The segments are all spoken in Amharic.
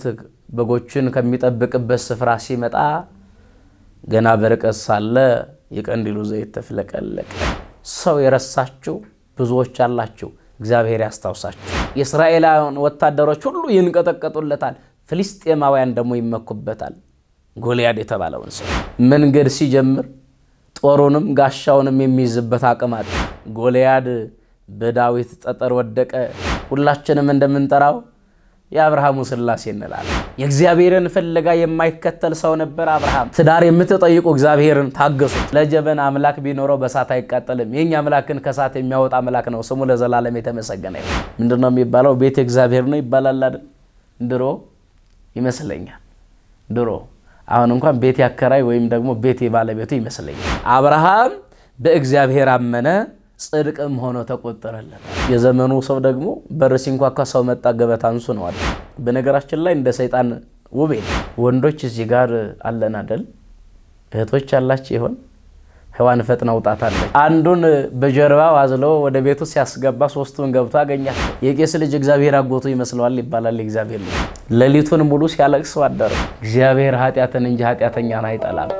ዳዊት በጎችን ከሚጠብቅበት ስፍራ ሲመጣ ገና በርቀት ሳለ የቀንዲሉ ዘይት ተፍለቀለቀ። ሰው የረሳችው ብዙዎች አላችሁ፣ እግዚአብሔር ያስታውሳችሁ። የእስራኤላውያን ወታደሮች ሁሉ ይንቀጠቀጡለታል፣ ፍልስጤማውያን ደግሞ ይመኩበታል። ጎልያድ የተባለውን ሰው መንገድ ሲጀምር ጦሩንም ጋሻውንም የሚይዝበት አቅም አለ። ጎልያድ በዳዊት ጠጠር ወደቀ። ሁላችንም እንደምንጠራው የአብርሃሙ ስላሴ እንላለን። የእግዚአብሔርን ፍለጋ የማይከተል ሰው ነበር አብርሃም። ትዳር የምትጠይቁ እግዚአብሔርን ታገሱት። ለጀበን አምላክ ቢኖረው በሳት አይቃጠልም። የኛ አምላክን ከሳት የሚያወጣ አምላክ ነው። ስሙ ለዘላለም የተመሰገነ ይሁን። ምንድነው የሚባለው? ቤት እግዚአብሔር ነው ይባላል አይደል? ድሮ ይመስለኛል ድሮ፣ አሁን እንኳን ቤት ያከራይ ወይም ደግሞ ቤት የባለቤቱ ይመስለኛል። አብርሃም በእግዚአብሔር አመነ ጽድቅም ሆኖ ተቆጠረለት። የዘመኑ ሰው ደግሞ በር ሲንኳኳ ሰው መጣ ገበታ አንሱ ነው አለ። በነገራችን ላይ እንደ ሰይጣን ውቤ ወንዶች እዚህ ጋር አለን አደል? እህቶች አላችሁ ይሆን? ህዋን ፈጥና ውጣት አለ። አንዱን በጀርባው አዝሎ ወደ ቤቱ ሲያስገባ ሶስቱን ገብቶ አገኛት። የቄስ ልጅ እግዚአብሔር አጎቱ ይመስለዋል ይባላል። እግዚአብሔር ልጅ ሌሊቱን ሙሉ ሲያለቅስ አደረ። እግዚአብሔር ኃጢአትን እንጂ ኃጢአተኛን አይጠላም።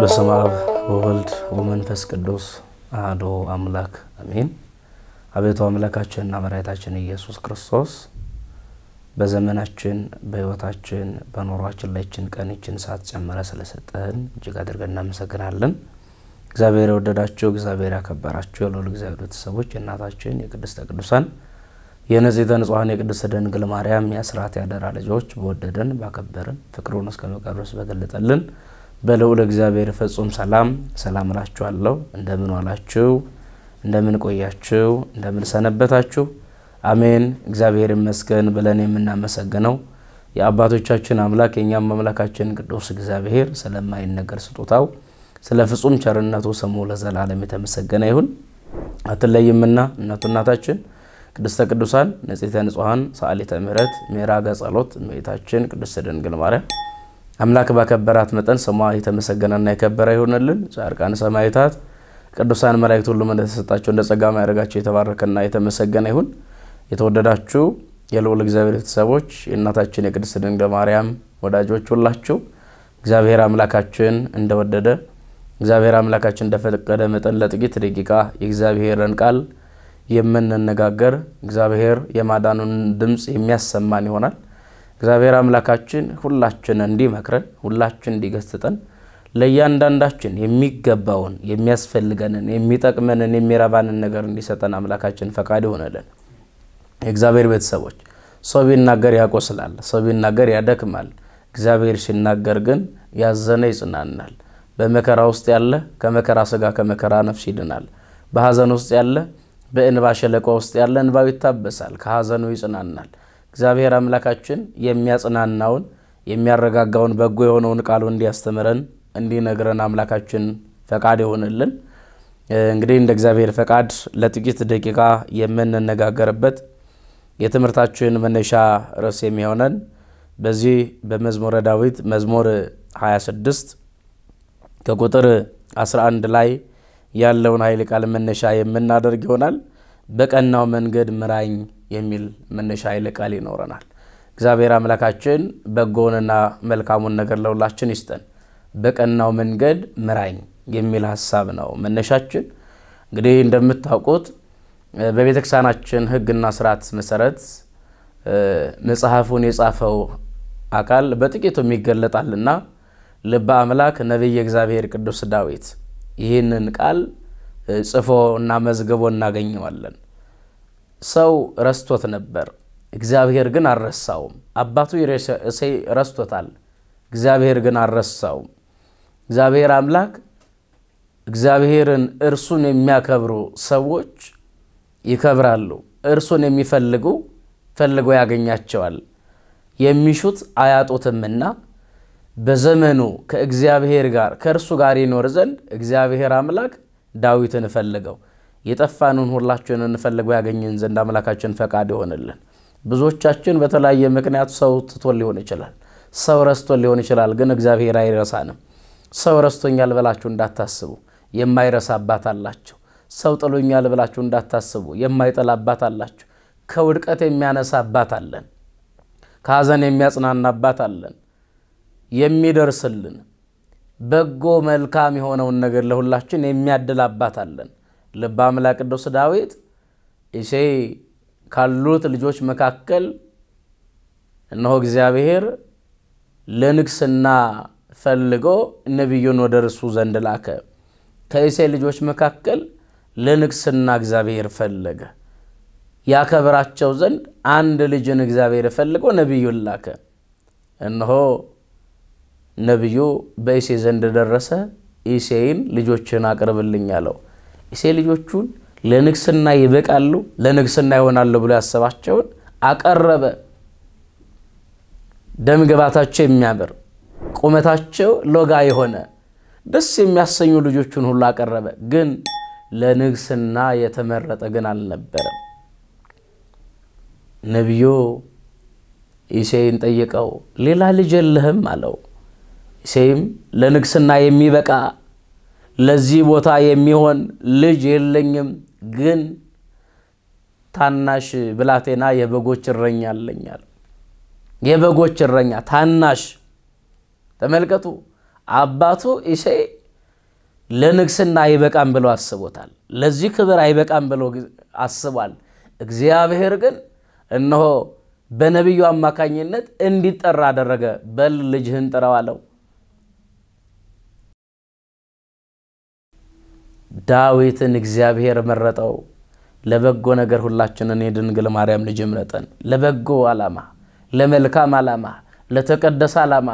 በስመ አብ ወወልድ ወመንፈስ ቅዱስ አሐዱ አምላክ አሜን። አቤቱ አምላካችንና መድኃኒታችን ኢየሱስ ክርስቶስ በዘመናችን በሕይወታችን በኖሯችን ቀን ቀንችን ሰዓት ጨምረ ስለሰጠን እጅግ አድርገን እናመሰግናለን። እግዚአብሔር የወደዳችሁ እግዚአብሔር ያከበራችሁ የልዑል እግዚአብሔር ቤተሰቦች የእናታችን የቅድስተ ቅዱሳን የንጽሕተ ንጹሐን የቅድስት ድንግል ማርያም የአስራት ያደራ ልጆች በወደደን ባከበርን ፍቅሩን እስከ በገለጠልን በልዑል እግዚአብሔር ፍጹም ሰላም ሰላም እላችኋለሁ። እንደምን ዋላችሁ? እንደምን ቆያችሁ? እንደምን ሰነበታችሁ? አሜን። እግዚአብሔር ይመስገን ብለን የምናመሰግነው የአባቶቻችን አምላክ የእኛም አምላካችን ቅዱስ እግዚአብሔር ስለማይነገር ስጦታው ስለ ፍጹም ቸርነቱ ስሙ ለዘላለም የተመሰገነ ይሁን። አትለይምና እናቱ እናታችን ቅድስተ ቅዱሳን ንጽሕተ ንጹሐን ሰአሊተ ምሕረት ምዕራገ ጸሎት እመቤታችን ቅድስት ድንግል ማርያም አምላክ ባከበራት መጠን ስሟ የተመሰገነና የከበረ ይሆንልን። ጻድቃን ሰማዕታት፣ ቅዱሳን መላእክት ሁሉ እንደተሰጣቸው እንደ ጸጋ ማዕረጋቸው የተባረከና የተመሰገነ ይሁን። የተወደዳችሁ የልዑል እግዚአብሔር ቤተሰቦች፣ የእናታችን የቅድስት ድንግል ማርያም ወዳጆች ሁላችሁ እግዚአብሔር አምላካችን እንደወደደ እግዚአብሔር አምላካችን እንደፈቀደ መጠን ለጥቂት ደቂቃ የእግዚአብሔርን ቃል የምንነጋገር እግዚአብሔር የማዳኑን ድምፅ የሚያሰማን ይሆናል። እግዚአብሔር አምላካችን ሁላችን እንዲመክረን፣ ሁላችን እንዲገስጠን፣ ለእያንዳንዳችን የሚገባውን የሚያስፈልገንን፣ የሚጠቅመንን፣ የሚረባንን ነገር እንዲሰጠን አምላካችን ፈቃድ ይሆነልን። የእግዚአብሔር ቤተሰቦች ሰው ቢናገር ያቆስላል፣ ሰው ቢናገር ያደክማል። እግዚአብሔር ሲናገር ግን ያዘነ ይጽናናል። በመከራ ውስጥ ያለ ከመከራ ስጋ ከመከራ ነፍስ ይድናል። በሐዘን ውስጥ ያለ በእንባ ሸለቆ ውስጥ ያለ እንባው ይታበሳል፣ ከሐዘኑ ይጽናናል። እግዚአብሔር አምላካችን የሚያጽናናውን የሚያረጋጋውን በጎ የሆነውን ቃሉ እንዲያስተምረን እንዲነግረን አምላካችን ፈቃድ ይሆንልን። እንግዲህ እንደ እግዚአብሔር ፈቃድ ለጥቂት ደቂቃ የምንነጋገርበት የትምህርታችን መነሻ ርዕስ የሚሆነን በዚህ በመዝሙረ ዳዊት መዝሙር 26 ከቁጥር 11 ላይ ያለውን ኃይለ ቃል መነሻ የምናደርግ ይሆናል። በቀናው መንገድ ምራኝ የሚል መነሻ ኃይለ ቃል ይኖረናል። እግዚአብሔር አምላካችን በጎንና መልካሙን ነገር ለሁላችን ይስጠን፣ በቀናው መንገድ ምራኝ የሚል ሀሳብ ነው መነሻችን። እንግዲህ እንደምታውቁት በቤተክርስቲያናችን ህግና ሕግና ስርዓት መሰረት መጽሐፉን የጻፈው አካል በጥቂቱም የሚገለጣልና ልበ አምላክ ነቢየ እግዚአብሔር ቅዱስ ዳዊት ይህንን ቃል ጽፎ እና መዝግቦ እናገኘዋለን። ሰው ረስቶት ነበር፣ እግዚአብሔር ግን አልረሳውም። አባቱ እሴይ ረስቶታል፣ እግዚአብሔር ግን አልረሳውም። እግዚአብሔር አምላክ እግዚአብሔርን እርሱን የሚያከብሩ ሰዎች ይከብራሉ። እርሱን የሚፈልጉ ፈልጎ ያገኛቸዋል። የሚሹት አያጡትምና በዘመኑ ከእግዚአብሔር ጋር ከእርሱ ጋር ይኖር ዘንድ እግዚአብሔር አምላክ ዳዊትን ፈልገው የጠፋንን ሁላችን እንፈልገው ያገኘን ዘንድ አምላካችን ፈቃድ ይሆንልን። ብዙዎቻችን በተለያየ ምክንያት ሰው ትቶን ሊሆን ይችላል፣ ሰው ረስቶን ሊሆን ይችላል። ግን እግዚአብሔር አይረሳንም። ሰው ረስቶኛል ብላችሁ እንዳታስቡ፣ የማይረሳ አባት አላችሁ። ሰው ጥሎኛል ብላችሁ እንዳታስቡ፣ የማይጥል አባት አላችሁ። ከውድቀት የሚያነሳ አባት አለን። ከሐዘን የሚያጽናና አባት አለን። የሚደርስልን በጎ መልካም የሆነውን ነገር ለሁላችን የሚያድል አባት አለን። ልበ አምላክ ቅዱስ ዳዊት እሴይ ካሉት ልጆች መካከል እነሆ እግዚአብሔር ለንግስና ፈልጎ ነቢዩን ወደ እርሱ ዘንድ ላከ። ከእሴይ ልጆች መካከል ለንግስና እግዚአብሔር ፈለገ። ያከብራቸው ዘንድ አንድ ልጅን እግዚአብሔር ፈልጎ ነቢዩን ላከ። እነሆ ነቢዩ በእሴይ ዘንድ ደረሰ። እሴይን ልጆችን አቅርብልኝ አለው። የሴ ልጆቹን ለንግስና ይበቃሉ፣ ለንግስና ይሆናሉ ብሎ ያሰባቸውን አቀረበ። ደም ገባታቸው የሚያምር ቁመታቸው ሎጋ የሆነ ደስ የሚያሰኙ ልጆቹን ሁሉ አቀረበ። ግን ለንግስና የተመረጠ ግን አልነበረም። ነቢዩ ኢሴይን ጠይቀው ሌላ ልጅ የለህም አለው። ኢሴይም ለንግስና የሚበቃ ለዚህ ቦታ የሚሆን ልጅ የለኝም፣ ግን ታናሽ ብላቴና የበጎች እረኛ አለኛል። የበጎች እረኛ ታናሽ ተመልከቱ። አባቱ ኢሴ ለንግስና አይበቃም ብሎ አስቦታል። ለዚህ ክብር አይበቃም ብሎ አስቧል። እግዚአብሔር ግን እነሆ በነቢዩ አማካኝነት እንዲጠራ አደረገ። በል ልጅህን ጥራው አለው። ዳዊትን እግዚአብሔር መረጠው ለበጎ ነገር ሁላችንን የድንግል ማርያም ልጅ ምረጠን ለበጎ ዓላማ፣ ለመልካም ዓላማ፣ ለተቀደሰ ዓላማ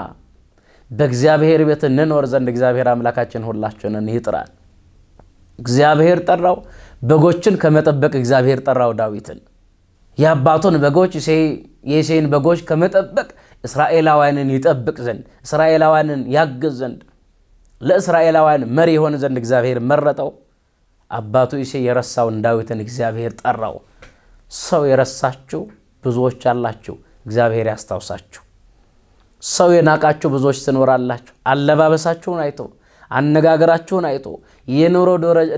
በእግዚአብሔር ቤት እንኖር ዘንድ እግዚአብሔር አምላካችን ሁላችንን ይጥራል። እግዚአብሔር ጠራው። በጎችን ከመጠበቅ እግዚአብሔር ጠራው ዳዊትን። የአባቱን በጎች የእሴይን በጎች ከመጠበቅ እስራኤላውያንን ይጠብቅ ዘንድ እስራኤላውያንን ያግዝ ዘንድ ለእስራኤላውያን መሪ የሆነ ዘንድ እግዚአብሔር መረጠው። አባቱ ኢሴ የረሳውን ዳዊትን እግዚአብሔር ጠራው። ሰው የረሳችሁ ብዙዎች አላችሁ፣ እግዚአብሔር ያስታውሳችሁ። ሰው የናቃችሁ ብዙዎች ትኖራላችሁ። አለባበሳችሁን አይቶ፣ አነጋገራችሁን አይቶ፣ የኑሮ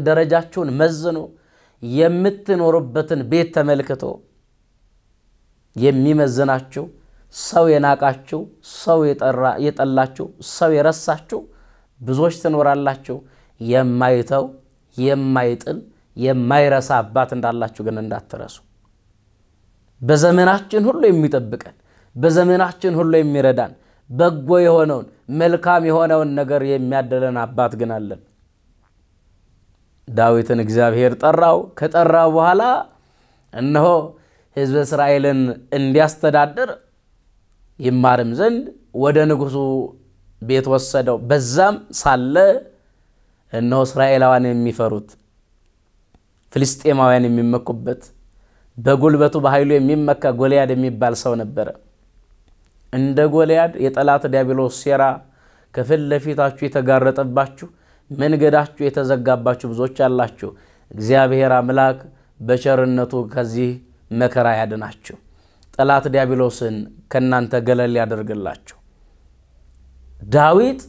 ደረጃችሁን መዝኖ፣ የምትኖሩበትን ቤት ተመልክቶ የሚመዝናችሁ ሰው የናቃችሁ፣ ሰው የጠላችሁ፣ ሰው የረሳችሁ ብዙዎች ትኖራላችሁ። የማይተው የማይጥል የማይረሳ አባት እንዳላችሁ ግን እንዳትረሱ። በዘመናችን ሁሉ የሚጠብቀን በዘመናችን ሁሉ የሚረዳን በጎ የሆነውን መልካም የሆነውን ነገር የሚያደለን አባት ግን አለን። ዳዊትን እግዚአብሔር ጠራው። ከጠራው በኋላ እነሆ ሕዝብ እስራኤልን እንዲያስተዳድር ይማርም ዘንድ ወደ ንጉሱ ቤት ወሰደው። በዛም ሳለ እነሆ እስራኤላውያን የሚፈሩት ፍልስጤማውያን የሚመኩበት በጉልበቱ በኃይሉ የሚመካ ጎልያድ የሚባል ሰው ነበረ። እንደ ጎልያድ የጠላት ዲያብሎስ ሴራ ከፊት ለፊታችሁ የተጋረጠባችሁ መንገዳችሁ የተዘጋባችሁ ብዙዎች አላችሁ። እግዚአብሔር አምላክ በቸርነቱ ከዚህ መከራ ያድናችሁ። ጠላት ዲያብሎስን ከእናንተ ገለል ያደርግላችሁ። ዳዊት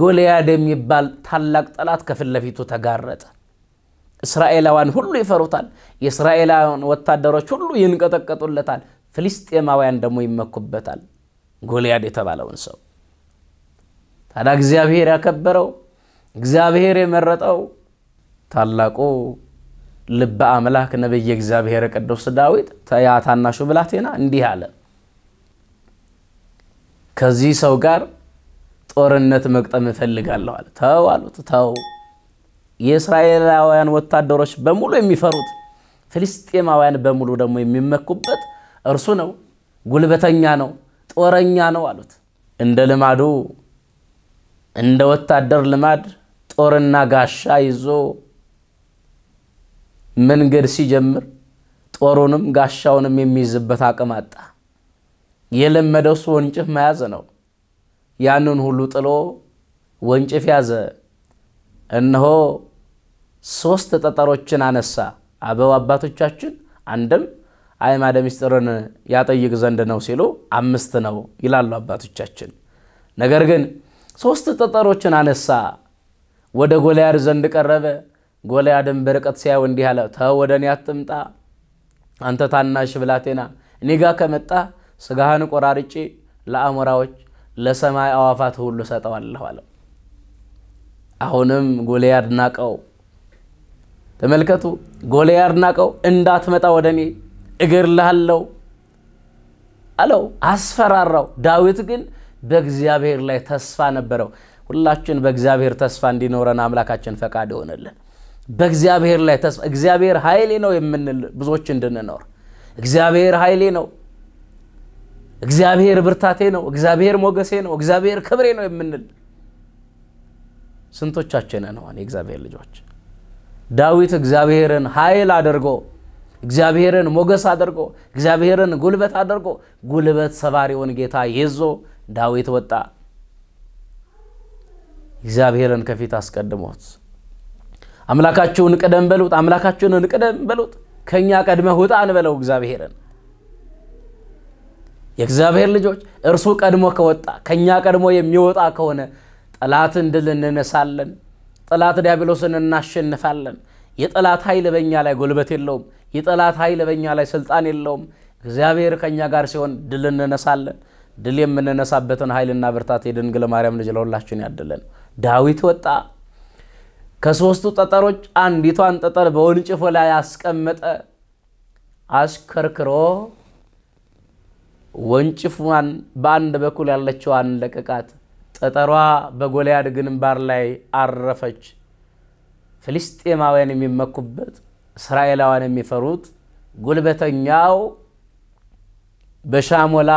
ጎልያድ የሚባል ታላቅ ጠላት ከፊት ለፊቱ ተጋረጠ። እስራኤላውያን ሁሉ ይፈሩታል። የእስራኤላውያን ወታደሮች ሁሉ ይንቀጠቀጡለታል። ፍልስጤማውያን ደግሞ ይመኩበታል፣ ጎልያድ የተባለውን ሰው። ታዲያ እግዚአብሔር ያከበረው እግዚአብሔር የመረጠው ታላቁ ልበ አምላክ ነቢየ እግዚአብሔር ቅዱስ ዳዊት ያ ታናሹ ብላቴና እንዲህ አለ ከዚህ ሰው ጋር ጦርነት መቅጠም እፈልጋለሁ አለ። ተው አሉት፣ ተው። የእስራኤላውያን ወታደሮች በሙሉ የሚፈሩት ፍልስጤማውያን በሙሉ ደግሞ የሚመኩበት እርሱ ነው። ጉልበተኛ ነው፣ ጦረኛ ነው አሉት። እንደ ልማዱ እንደ ወታደር ልማድ ጦርና ጋሻ ይዞ መንገድ ሲጀምር ጦሩንም ጋሻውንም የሚይዝበት አቅም አጣ። የለመደው እሱ ወንጭፍ መያዝ ነው። ያንን ሁሉ ጥሎ ወንጭፍ ያዘ። እነሆ ሶስት ጠጠሮችን አነሳ። አበው አባቶቻችን አንድም አይማደ ምስጢርን ያጠይቅ ዘንድ ነው ሲሉ አምስት ነው ይላሉ አባቶቻችን። ነገር ግን ሶስት ጠጠሮችን አነሳ፣ ወደ ጎልያድ ዘንድ ቀረበ። ጎልያድን በርቀት ሲያየው እንዲህ አለ፣ ተው ወደ እኔ አትምጣ፣ አንተ ታናሽ ብላቴና፣ እኔ ጋ ከመጣ ስጋህን ቆራርጬ ለአሞራዎች ለሰማይ አዋፋት ሁሉ ሰጠዋለሁ አለው። አሁንም ጎልያድ ናቀው። ተመልከቱ፣ ጎልያድ ናቀው። እንዳትመጣ ወደ እኔ እገድልሃለሁ አለው፣ አስፈራራው። ዳዊት ግን በእግዚአብሔር ላይ ተስፋ ነበረው። ሁላችን በእግዚአብሔር ተስፋ እንዲኖረን አምላካችን ፈቃድ ይሆንልን። በእግዚአብሔር ላይ ተስፋ እግዚአብሔር ኃይሌ ነው የምንል ብዙዎች እንድንኖር እግዚአብሔር ኃይሌ ነው እግዚአብሔር ብርታቴ ነው፣ እግዚአብሔር ሞገሴ ነው፣ እግዚአብሔር ክብሬ ነው የምንል ስንቶቻችን ነዋን? የእግዚአብሔር ልጆች። ዳዊት እግዚአብሔርን ኃይል አድርጎ እግዚአብሔርን ሞገስ አድርጎ እግዚአብሔርን ጉልበት አድርጎ ጉልበት ሰባሪውን ጌታ ይዞ ዳዊት ወጣ። እግዚአብሔርን ከፊት አስቀድሞት አምላካችሁን ቅደም በሉት፣ አምላካችሁን ቅደም በሉት፣ ከእኛ ቀድመህ ውጣ እንበለው እግዚአብሔርን የእግዚአብሔር ልጆች እርሱ ቀድሞ ከወጣ ከእኛ ቀድሞ የሚወጣ ከሆነ ጠላትን ድል እንነሳለን። ጠላት ዲያብሎስን እናሸንፋለን። የጠላት ኃይል በእኛ ላይ ጉልበት የለውም። የጠላት ኃይል በእኛ ላይ ስልጣን የለውም። እግዚአብሔር ከእኛ ጋር ሲሆን ድል እንነሳለን። ድል የምንነሳበትን ኃይልና ብርታት የድንግል ማርያም ልጅ ለሁላችን ያደለን። ዳዊት ወጣ። ከሶስቱ ጠጠሮች አንዲቷን ጠጠር በወንጭፎ ላይ አስቀመጠ። አሽከርክሮ ወንጭፏን በአንድ በኩል ያለችዋን ለቀቃት። ጠጠሯ በጎልያድ ግንባር ላይ አረፈች። ፍልስጤማውያን የሚመኩበት እስራኤላውያን የሚፈሩት ጉልበተኛው በሻሞላ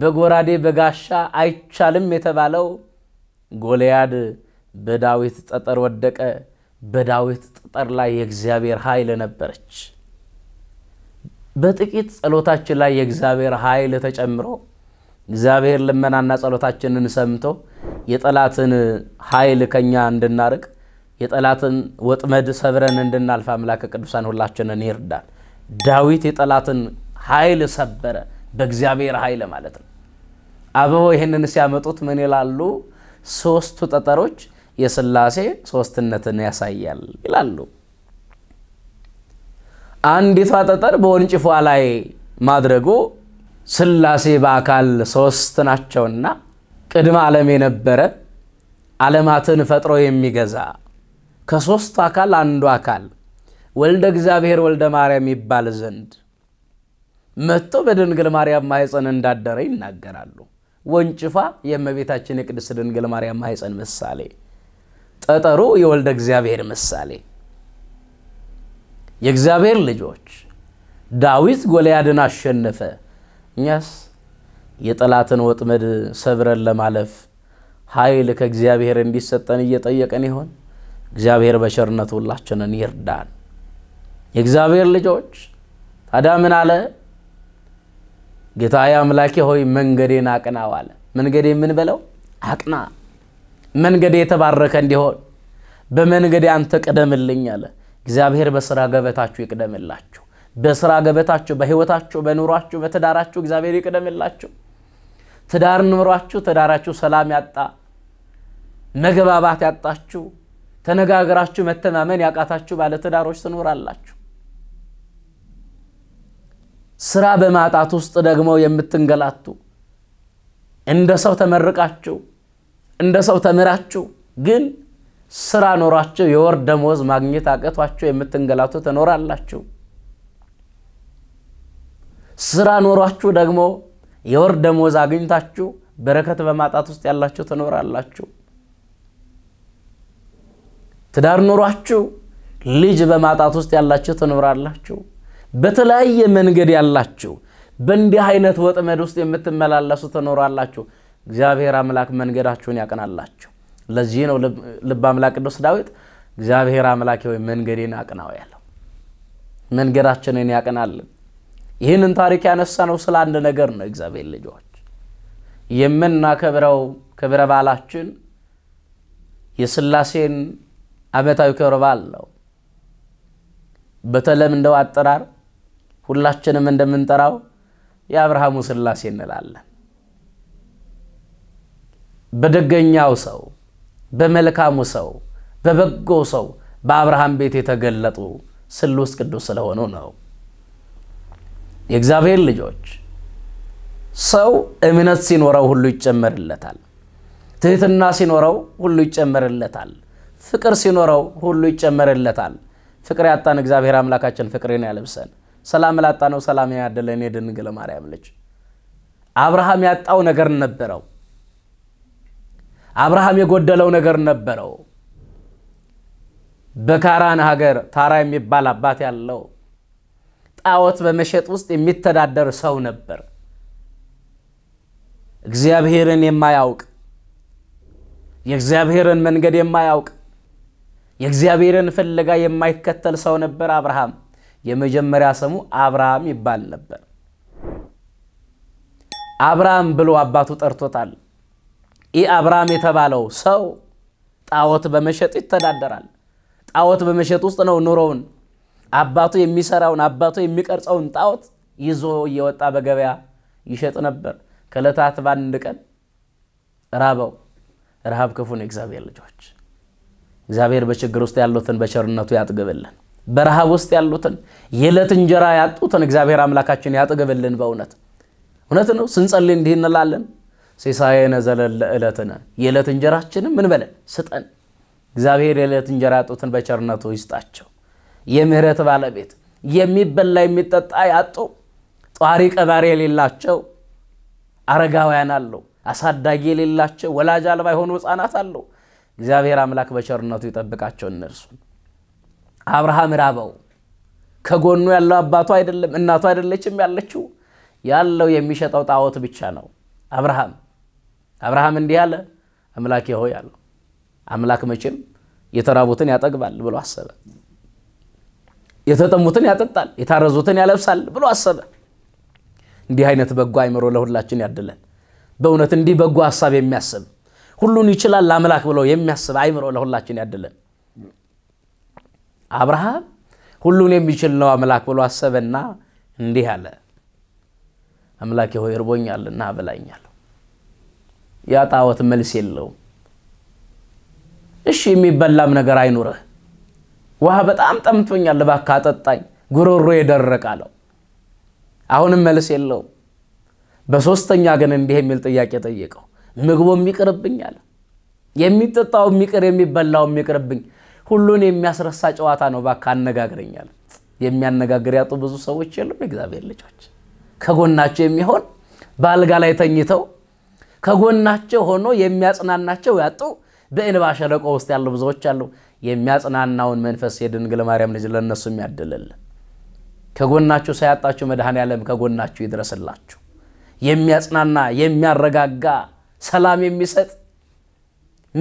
በጎራዴ በጋሻ አይቻልም የተባለው ጎልያድ በዳዊት ጠጠር ወደቀ። በዳዊት ጠጠር ላይ የእግዚአብሔር ኃይል ነበረች። በጥቂት ጸሎታችን ላይ የእግዚአብሔር ኃይል ተጨምሮ እግዚአብሔር ልመናና ጸሎታችንን ሰምቶ የጠላትን ኃይል ከኛ እንድናርቅ የጠላትን ወጥመድ ሰብረን እንድናልፍ አምላከ ቅዱሳን ሁላችንን ይርዳል። ዳዊት የጠላትን ኃይል ሰበረ፣ በእግዚአብሔር ኃይል ማለት ነው። አበው ይህንን ሲያመጡት ምን ይላሉ? ሶስቱ ጠጠሮች የስላሴ ሶስትነትን ያሳያል ይላሉ። አንዲቷ ጠጠር በወንጭፏ ላይ ማድረጉ ስላሴ በአካል ሶስት ናቸውና ቅድመ ዓለም የነበረ ዓለማትን ፈጥሮ የሚገዛ ከሦስቱ አካል አንዱ አካል ወልደ እግዚአብሔር ወልደ ማርያም ይባል ዘንድ መጥቶ በድንግል ማርያም ማኅፀን እንዳደረ ይናገራሉ። ወንጭፏ የእመቤታችን የቅድስት ድንግል ማርያም ማኅፀን ምሳሌ፣ ጠጠሩ የወልደ እግዚአብሔር ምሳሌ የእግዚአብሔር ልጆች ዳዊት ጎልያድን አሸነፈ። እኛስ የጠላትን ወጥመድ ሰብረን ለማለፍ ኃይል ከእግዚአብሔር እንዲሰጠን እየጠየቀን ይሆን? እግዚአብሔር በቸርነት ሁላችንን ይርዳን። የእግዚአብሔር ልጆች ታዲያ ምን አለ? ጌታዬ አምላኬ ሆይ መንገዴን አቅናው አለ። መንገዴ ምን በለው? አቅና። መንገዴ የተባረከ እንዲሆን በመንገዴ አንተ ቅደምልኝ አለ። እግዚአብሔር በስራ ገበታችሁ ይቅደምላችሁ። በስራ ገበታችሁ፣ በህይወታችሁ፣ በኑሯችሁ፣ በትዳራችሁ እግዚአብሔር ይቅደምላችሁ። ትዳር ኑሯችሁ ትዳራችሁ ሰላም ያጣ መግባባት ያጣችሁ ተነጋግራችሁ መተማመን ያቃታችሁ ባለትዳሮች ትኖራላችሁ። ስራ በማጣት ውስጥ ደግሞ የምትንገላቱ እንደ ሰው ተመርቃችሁ እንደ ሰው ተምራችሁ ግን ስራ ኖሯቸው የወር ደመወዝ ማግኘት አቅቷቸው የምትንገላቱ ትኖራላችሁ። ስራ ኖሯችሁ ደግሞ የወር ደመወዝ አግኝታችሁ በረከት በማጣት ውስጥ ያላችሁ ትኖራላችሁ። ትዳር ኖሯችሁ ልጅ በማጣት ውስጥ ያላችሁ ትኖራላችሁ። በተለያየ መንገድ ያላችሁ በእንዲህ አይነት ወጥመድ ውስጥ የምትመላለሱ ትኖራላችሁ። እግዚአብሔር አምላክ መንገዳችሁን ያቅናላችሁ። ለዚህ ነው ልብ አምላክ ቅዱስ ዳዊት እግዚአብሔር አምላኬ ወይ መንገዴን አቅናው ያለው። መንገዳችንን ያቅናልን። ይህንን ታሪክ ያነሳ ነው ስለ አንድ ነገር ነው። እግዚአብሔር ልጆች የምናከብረው ክብረ በዓላችን የስላሴን ዓመታዊ ክብረ በዓል ነው። እንደው አጠራር ሁላችንም እንደምንጠራው የአብርሃሙ ስላሴ እንላለን። በደገኛው ሰው በመልካሙ ሰው፣ በበጎ ሰው፣ በአብርሃም ቤት የተገለጡ ስሉስ ቅዱስ ስለሆኑ ነው። የእግዚአብሔር ልጆች ሰው እምነት ሲኖረው ሁሉ ይጨመርለታል። ትህትና ሲኖረው ሁሉ ይጨመርለታል። ፍቅር ሲኖረው ሁሉ ይጨመርለታል። ፍቅር ያጣን እግዚአብሔር አምላካችን ፍቅርን ያለብሰን ሰላም ላጣ ነው ሰላም ያደለን የድንግል ማርያም ልጅ አብርሃም ያጣው ነገር ነበረው። አብርሃም የጎደለው ነገር ነበረው። በካራን ሀገር ታራ የሚባል አባት ያለው ጣዖት በመሸጥ ውስጥ የሚተዳደር ሰው ነበር። እግዚአብሔርን የማያውቅ የእግዚአብሔርን መንገድ የማያውቅ የእግዚአብሔርን ፍለጋ የማይከተል ሰው ነበር አብርሃም። የመጀመሪያ ስሙ አብርሃም ይባል ነበር። አብርሃም ብሎ አባቱ ጠርቶታል። ይህ አብርሃም የተባለው ሰው ጣዖት በመሸጥ ይተዳደራል። ጣዖት በመሸጥ ውስጥ ነው ኑሮውን አባቱ የሚሰራውን አባቱ የሚቀርጸውን ጣዖት ይዞ እየወጣ በገበያ ይሸጥ ነበር። ከዕለታት በአንድ ቀን ራበው። ረሃብ ክፉ ነው። እግዚአብሔር ልጆች፣ እግዚአብሔር በችግር ውስጥ ያሉትን በቸርነቱ ያጥግብልን። በረሃብ ውስጥ ያሉትን የዕለት እንጀራ ያጡትን እግዚአብሔር አምላካችን ያጥግብልን። በእውነት እውነት ነው። ስንጸልይ እንዲህ እንላለን ሲሳየነ ዘለለ ዕለትነ የዕለት እንጀራችንም ምን በለን ስጠን። እግዚአብሔር የዕለት እንጀራ ያጡትን በቸርነቱ ይስጣቸው። የምህረት ባለቤት የሚበላ የሚጠጣ ያጡ ጧሪ ቀባሪ የሌላቸው አረጋውያን አለው። አሳዳጊ የሌላቸው ወላጅ አልባ የሆኑ ህፃናት አለው። እግዚአብሔር አምላክ በቸርነቱ ይጠብቃቸው እነርሱ አብርሃም ራበው። ከጎኑ ያለው አባቱ አይደለም እናቱ አይደለችም ያለችው፣ ያለው የሚሸጠው ጣዖት ብቻ ነው አብርሃም አብርሃም እንዲህ አለ፣ አምላኬ ሆይ አለው። አምላክ መቼም የተራቡትን ያጠግባል ብሎ አሰበ። የተጠሙትን ያጠጣል፣ የታረዙትን ያለብሳል ብሎ አሰበ። እንዲህ አይነት በጎ አይምሮ ለሁላችን ያድለን። በእውነት እንዲህ በጎ ሀሳብ የሚያስብ ሁሉን ይችላል አምላክ ብሎ የሚያስብ አይምሮ ለሁላችን ያድለን። አብርሃም ሁሉን የሚችል ነው አምላክ ብሎ አሰበና እንዲህ አለ፣ አምላኬ ሆይ እርቦኛልና አበላኛል ያጣወት መልስ የለውም። እሺ የሚበላም ነገር አይኑርህ። ውሃ በጣም ጠምቶኛል፣ እባክህ አጠጣኝ፣ ጉሮሮ የደረቀ አለው። አሁንም መልስ የለውም። በሶስተኛ ግን እንዲህ የሚል ጥያቄ ጠየቀው። ምግቡም ይቅርብኝ አለ። የሚቅር ይቅር፣ የሚቅርብኝ ይቅርብኝ። ሁሉን የሚያስረሳ ጨዋታ ነው፣ እባክህ አነጋግረኛል። የሚያነጋግር ያጡ ብዙ ሰዎች የሉም? የእግዚአብሔር ልጆች ከጎናቸው የሚሆን በአልጋ ላይ ተኝተው ከጎናቸው ሆኖ የሚያጽናናቸው ያጡ በእንባ ሸለቆ ውስጥ ያሉ ብዙዎች አሉ። የሚያጽናናውን መንፈስ የድንግል ማርያም ልጅ ለእነሱ የሚያድልልን ከጎናችሁ ሳያጣችሁ መድኃኔ ዓለም ከጎናችሁ ይድረስላችሁ። የሚያጽናና የሚያረጋጋ ሰላም የሚሰጥ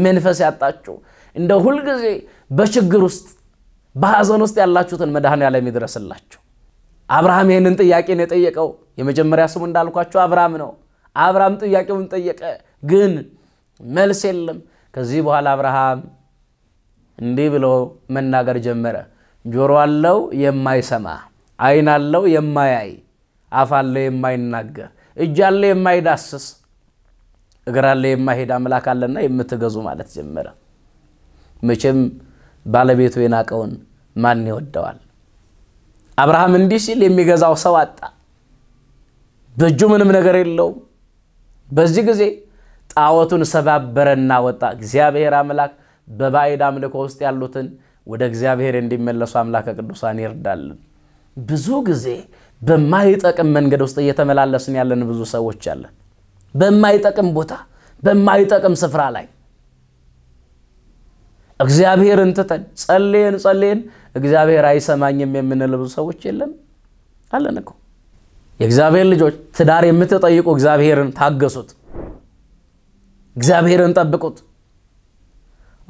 መንፈስ ያጣችሁ እንደ ሁልጊዜ በችግር ውስጥ በሐዘን ውስጥ ያላችሁትን መድኃኔ ዓለም ይድረስላችሁ። አብርሃም ይህንን ጥያቄ የጠየቀው። የመጀመሪያ ስሙ እንዳልኳችሁ አብርሃም ነው። አብርሃም ጥያቄውን ጠየቀ፣ ግን መልስ የለም። ከዚህ በኋላ አብርሃም እንዲህ ብሎ መናገር ጀመረ። ጆሮ አለው የማይሰማ፣ አይን አለው የማያይ፣ አፍ አለው የማይናገር፣ እጅ አለው የማይዳስስ፣ እግር አለው የማይሄድ አምላክ አለና የምትገዙ ማለት ጀመረ። መቼም ባለቤቱ የናቀውን ማን ይወደዋል? አብርሃም እንዲህ ሲል የሚገዛው ሰው አጣ። በእጁ ምንም ነገር የለውም። በዚህ ጊዜ ጣዖቱን ሰባበረና ወጣ። እግዚአብሔር አምላክ በባዕድ አምልኮ ውስጥ ያሉትን ወደ እግዚአብሔር እንዲመለሱ አምላከ ቅዱሳን ይርዳልን። ብዙ ጊዜ በማይጠቅም መንገድ ውስጥ እየተመላለስን ያለን ብዙ ሰዎች አለን። በማይጠቅም ቦታ፣ በማይጠቅም ስፍራ ላይ እግዚአብሔርን ትተን ጸልየን ጸልየን እግዚአብሔር አይሰማኝም የምንል ብዙ ሰዎች የለን አለን እኮ የእግዚአብሔር ልጆች ትዳር የምትጠይቁ እግዚአብሔርን ታገሱት፣ እግዚአብሔርን ጠብቁት።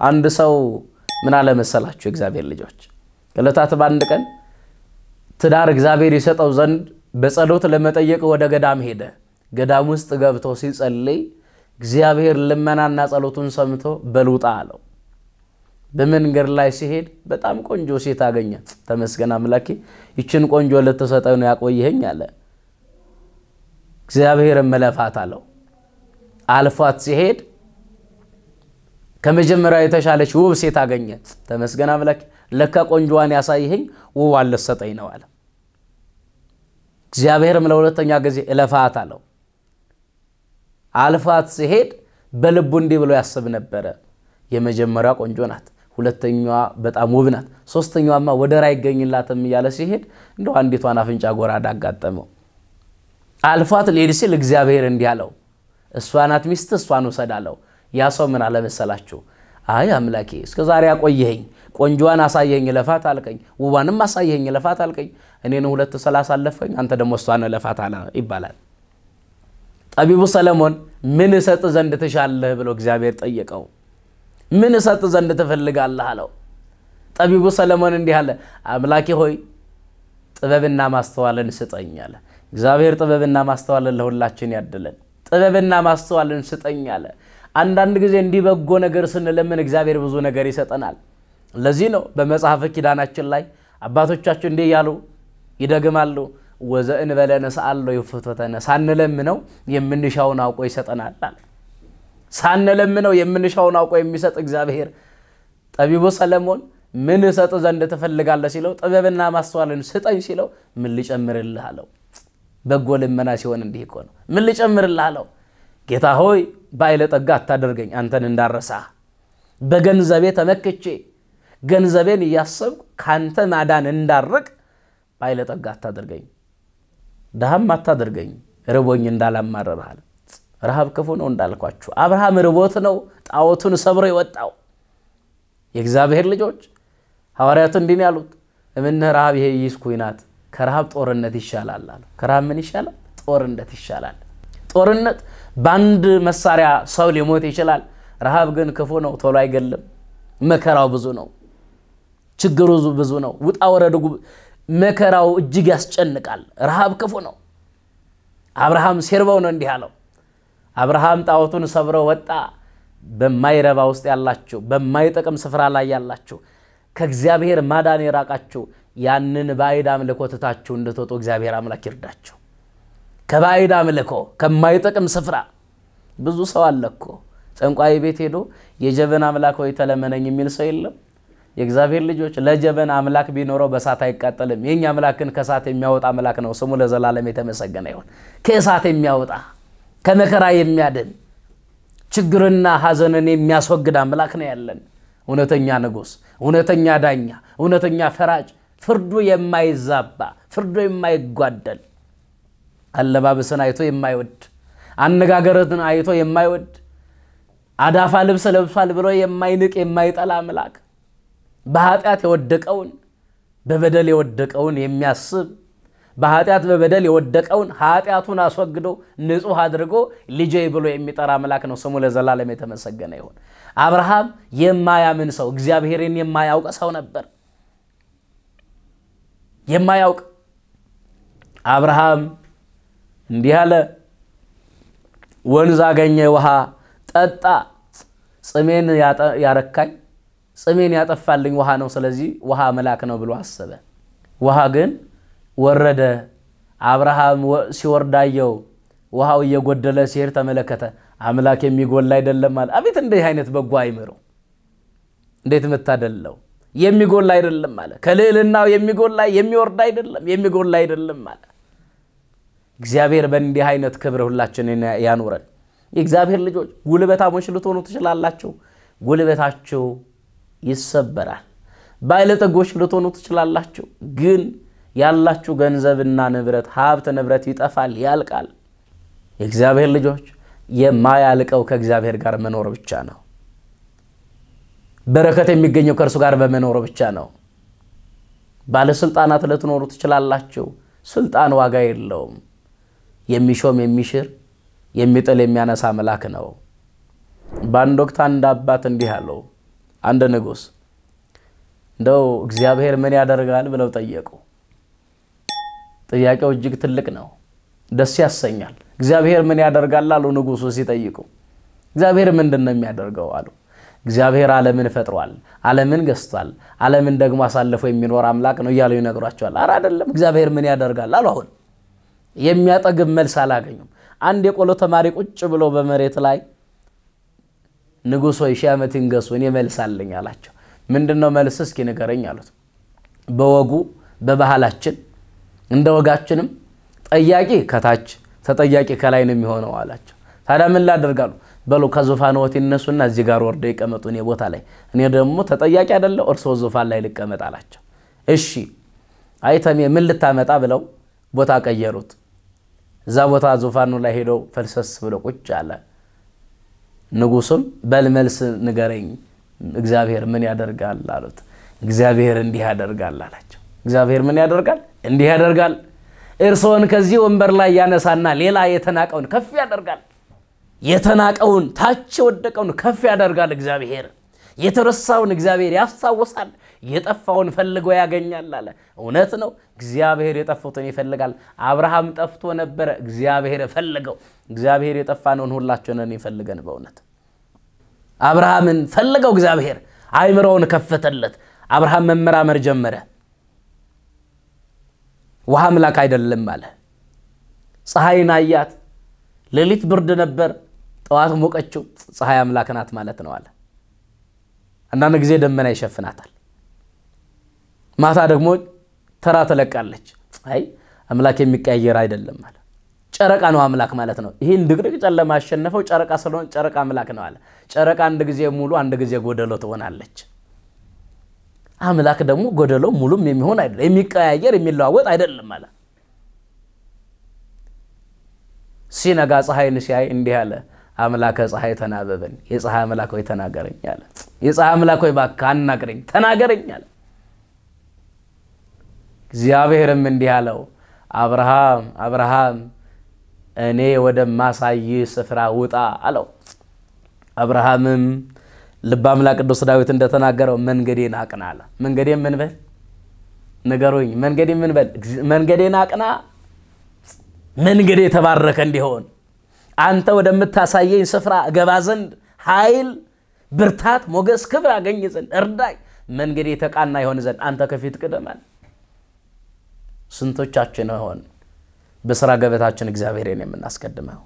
አንድ ሰው ምን አለ መሰላችሁ? የእግዚአብሔር ልጆች ዕለታት በአንድ ቀን ትዳር እግዚአብሔር ይሰጠው ዘንድ በጸሎት ለመጠየቅ ወደ ገዳም ሄደ። ገዳም ውስጥ ገብቶ ሲጸልይ እግዚአብሔር ልመናና ጸሎቱን ሰምቶ በሉጣ አለው። በመንገድ ላይ ሲሄድ በጣም ቆንጆ ሴት አገኘ። ተመስገን አምላኬ፣ ይችን ቆንጆ ልትሰጠው ነው አለ። እግዚአብሔር መለፋት አለው። አልፏት ሲሄድ ከመጀመሪያ የተሻለች ውብ ሴት አገኘ። ተመስገን አምላክ፣ ለካ ቆንጆዋን ያሳይህኝ ውብ አለሰጠኝ ነው አለ። እግዚአብሔርም ለሁለተኛ ጊዜ እለፋት አለው። አልፋት ሲሄድ በልቡ እንዲህ ብሎ ያስብ ነበረ። የመጀመሪያ ቆንጆ ናት፣ ሁለተኛዋ በጣም ውብ ናት፣ ሶስተኛዋማ ወደር አይገኝላትም እያለ ሲሄድ እንደ አንዲቷን አፍንጫ ጎራዳ አጋጠመው። አልፏት ልሄድ ሲል እግዚአብሔር እንዲህ አለው፣ እሷ ናት ሚስት፣ እሷን ውሰድ አለው። ያ ሰው ምን አለመሰላችሁ? አይ አምላኬ እስከ ዛሬ አቆየኸኝ፣ ቆንጆዋን አሳየኝ ለፋት አልቀኝ፣ ውቧንም አሳየኝ እለፋት እኔ እኔን ሁለት አለፈኝ፣ አንተ ደግሞ እሷን ለፋት አለ ይባላል። ጠቢቡ ሰለሞን ምን እሰጥ ዘንድ ትሻለህ ብሎ እግዚአብሔር ጠየቀው። ምን እሰጥ ዘንድ ትፈልጋለህ አለው። ጠቢቡ ሰለሞን እንዲህ አለ፣ አምላኬ ሆይ ጥበብና ማስተዋልን ስጠኝ አለ። እግዚአብሔር ጥበብና ማስተዋልን ለሁላችን ያድለን። ጥበብና ማስተዋልን ስጠኝ አለ። አንዳንድ ጊዜ እንዲህ በጎ ነገር ስንለምን እግዚአብሔር ብዙ ነገር ይሰጠናል። ለዚህ ነው በመጽሐፈ ኪዳናችን ላይ አባቶቻችን እንዲህ እያሉ ይደግማሉ። ወዘእን በለነ ሰአሎ ይፍትወተነ፣ ሳንለምነው የምንሻውን አውቆ ይሰጠናል አለ። ሳንለምነው የምንሻውን አውቆ የሚሰጥ እግዚአብሔር ጠቢቡ ሰለሞን ምን እሰጥ ዘንድ ትፈልጋለህ ሲለው ጥበብና ማስተዋልን ስጠኝ ሲለው ምን ልጨምርልህ አለው። በጎ ልመና ሲሆን እንዲህ እኮ ነው። ምን ልጨምርልህ አለው። ጌታ ሆይ ጠጋ አታደርገኝ፣ አንተን እንዳረሳ በገንዘቤ ተመክቼ ገንዘቤን እያሰብ ካንተ ማዳን እንዳርቅ ጠጋ አታደርገኝ፣ ድሃም አታደርገኝ፣ ርቦኝ እንዳላማረርሃል። ረሃብ ክፉ ነው እንዳልኳችሁ። አብርሃም ርቦት ነው ጣዖቱን ሰብሮ የወጣው። የእግዚአብሔር ልጆች ሐዋርያቱ እንዲህ ያሉት እምነ ረሃብ ይሄ ይስኩኝ ናት ከረሃብ ጦርነት ይሻላል አሉ። ከረሃብ ምን ይሻላል? ጦርነት ይሻላል። ጦርነት በአንድ መሳሪያ ሰው ሊሞት ይችላል። ረሃብ ግን ክፉ ነው፣ ቶሎ አይገልም። መከራው ብዙ ነው። ችግሩ ብዙ ነው። ውጣ ወረዱ መከራው እጅግ ያስጨንቃል። ረሃብ ክፉ ነው። አብርሃም ሲርበው ነው እንዲህ አለው። አብርሃም ጣዖቱን ሰብሮ ወጣ። በማይረባ ውስጥ ያላችሁ፣ በማይጠቅም ስፍራ ላይ ያላችሁ፣ ከእግዚአብሔር ማዳን የራቃችሁ ያንን ባዕድ አምልኮ ትታችሁ እንድትወጡ እግዚአብሔር አምላክ ይርዳችሁ። ከባዕድ አምልኮ ከማይጠቅም ስፍራ ብዙ ሰው አለ እኮ ጠንቋይ ቤት ሄዶ የጀበና አምላክ ሆይ ተለመነኝ የሚል ሰው የለም። የእግዚአብሔር ልጆች ለጀበና አምላክ ቢኖረው በእሳት አይቃጠልም። የኛ አምላክን ከእሳት የሚያወጣ አምላክ ነው። ስሙ ለዘላለም የተመሰገነ ይሁን። ከእሳት የሚያወጣ ከመከራ የሚያድን ችግርና ሀዘንን የሚያስወግድ አምላክ ነው ያለን። እውነተኛ ንጉሥ፣ እውነተኛ ዳኛ፣ እውነተኛ ፈራጭ ፍርዱ የማይዛባ ፍርዱ የማይጓደል አለባበስን አይቶ የማይወድ አነጋገርን አይቶ የማይወድ አዳፋ ልብስ ለብሷል ብሎ የማይንቅ የማይጠላ አምላክ በኃጢአት የወደቀውን በበደል የወደቀውን የሚያስብ በኃጢአት በበደል የወደቀውን ኃጢአቱን አስወግዶ ንጹሕ አድርጎ ልጄ ብሎ የሚጠራ አምላክ ነው። ስሙ ለዘላለም የተመሰገነ ይሁን። አብርሃም የማያምን ሰው እግዚአብሔርን የማያውቅ ሰው ነበር። የማያውቅ አብርሃም እንዲህ አለ፣ ወንዝ አገኘ፣ ውሃ ጠጣ። ጽሜን ያረካኝ ጽሜን ያጠፋልኝ ውሃ ነው፣ ስለዚህ ውሃ መላክ ነው ብሎ አሰበ። ውሃ ግን ወረደ። አብርሃም ሲወርድ አየው። ውሃው እየጎደለ ሲሄድ ተመለከተ። አምላክ የሚጎላ አይደለም አለ። አቤት እንዲህ አይነት በጎ አይምሮ! እንዴት የምታደለው የሚጎላ አይደለም አለ። ከልዕልናው የሚጎላ የሚወርድ አይደለም የሚጎላ አይደለም አለ። እግዚአብሔር በእንዲህ አይነት ክብር ሁላችንን ያኖረን። የእግዚአብሔር ልጆች ጉልበታሞች ልትሆኑ ትችላላችሁ። ጉልበታችሁ ይሰበራል። ባለጠጎች ልትሆኑ ትችላላችሁ። ግን ያላችሁ ገንዘብና ንብረት፣ ሀብት ንብረት ይጠፋል፣ ያልቃል። የእግዚአብሔር ልጆች የማያልቀው ከእግዚአብሔር ጋር መኖር ብቻ ነው። በረከት የሚገኘው ከእርሱ ጋር በመኖሩ ብቻ ነው። ባለስልጣናት ልትኖሩ ትችላላችሁ። ስልጣን ዋጋ የለውም። የሚሾም የሚሽር የሚጥል የሚያነሳ መልአክ ነው። በአንድ ወቅት አንድ አባት እንዲህ አለው። አንድ ንጉሥ እንደው እግዚአብሔር ምን ያደርጋል ብለው ጠየቁ። ጥያቄው እጅግ ትልቅ ነው፣ ደስ ያሰኛል። እግዚአብሔር ምን ያደርጋል አሉ ንጉሱ ሲጠይቁ። እግዚአብሔር ምንድን ነው የሚያደርገው አሉ። እግዚአብሔር ዓለምን ፈጥሯል፣ ዓለምን ገዝቷል፣ ዓለምን ደግሞ አሳልፎ የሚኖር አምላክ ነው እያሉ ይነግሯቸዋል። አረ አይደለም እግዚአብሔር ምን ያደርጋል አሉ። አሁን የሚያጠግብ መልስ አላገኙም። አንድ የቆሎ ተማሪ ቁጭ ብሎ በመሬት ላይ ንጉሥ ሆይ ሺህ ዓመት ይንገሱ እኔ መልስ አለኝ አላቸው። ምንድን ነው መልስ እስኪ ንገረኝ አሉት። በወጉ በባህላችን እንደ ወጋችንም ጠያቂ ከታች ተጠያቂ ከላይ ነው የሚሆነው አላቸው። ታዲያ ምን ላደርጋሉ? በሉ ከዙፋንዎት ይነሱና እዚህ ጋር ወርደው ይቀመጡ እኔ ቦታ ላይ፣ እኔ ደግሞ ተጠያቂ አደለ እርስዎ ዙፋን ላይ ልቀመጥ አላቸው። እሺ አይተሜ ምን ልታመጣ ብለው ቦታ ቀየሩት። እዛ ቦታ ዙፋኑ ላይ ሄደው ፈልሰስ ብሎ ቁጭ አለ። ንጉሱም በልመልስ ንገረኝ፣ እግዚአብሔር ምን ያደርጋል አሉት። እግዚአብሔር እንዲህ ያደርጋል አላቸው። እግዚአብሔር ምን ያደርጋል? እንዲህ ያደርጋል። እርስዎን ከዚህ ወንበር ላይ ያነሳና ሌላ የተናቀውን ከፍ ያደርጋል። የተናቀውን ታች የወደቀውን ከፍ ያደርጋል እግዚአብሔር። የተረሳውን እግዚአብሔር ያስታውሳል፣ የጠፋውን ፈልጎ ያገኛል አለ። እውነት ነው። እግዚአብሔር የጠፉትን ይፈልጋል። አብርሃም ጠፍቶ ነበረ፣ እግዚአብሔር ፈለገው። እግዚአብሔር የጠፋነውን ሁላችንን ይፈልገን። በእውነት አብርሃምን ፈልገው፣ እግዚአብሔር፣ አይምሮውን ከፈተለት። አብርሃም መመራመር ጀመረ። ውሃ አምላክ አይደለም አለ። ፀሐይን አያት። ሌሊት ብርድ ነበር። ጠዋት ሞቀችው፣ ፀሐይ አምላክ ናት ማለት ነው አለ። አንዳንድ ጊዜ ደመና ይሸፍናታል። ማታ ደግሞ ተራ ትለቃለች። ፀሐይ አምላክ የሚቀያየር አይደለም አለ። ጨረቃ ነው አምላክ ማለት ነው። ይህን ድቅድቅ ጨለማ ያሸነፈው ጨረቃ ስለሆነ ጨረቃ አምላክ ነው አለ። ጨረቃ አንድ ጊዜ ሙሉ፣ አንድ ጊዜ ጎደሎ ትሆናለች። አምላክ ደግሞ ጎደሎ ሙሉም የሚሆን አይደለም፣ የሚቀያየር የሚለዋወጥ አይደለም አለ። ሲነጋ ፀሐይን ሲያይ እንዲህ አለ አምላከ ፀሐይ ተናበበን የፀሐይ አምላክ ሆይ ተናገረኝ አለ። የፀሐይ አምላክ ሆይ እባክህ አናግረኝ ተናገረኝ አለ። እግዚአብሔርም እንዲህ አለው፣ አብርሃም አብርሃም እኔ ወደ ወደማሳይ ስፍራ ውጣ አለው። አብርሃምም ልበ አምላክ ቅዱስ ዳዊት እንደተናገረው መንገዴን አቅና አለ። መንገዴን ምን በል ንገሩኝ፣ መንገዴን ምን በል መንገዴን አቅና፣ መንገዴ የተባረከ እንዲሆን አንተ ወደምታሳየኝ ስፍራ እገባ ዘንድ ኃይል፣ ብርታት፣ ሞገስ፣ ክብር አገኝ ዘንድ እርዳኝ፣ መንገድ የተቃና ይሆን ዘንድ አንተ ከፊት ቅደማል። ስንቶቻችን ሆን በስራ ገበታችን እግዚአብሔርን የምናስቀድመው?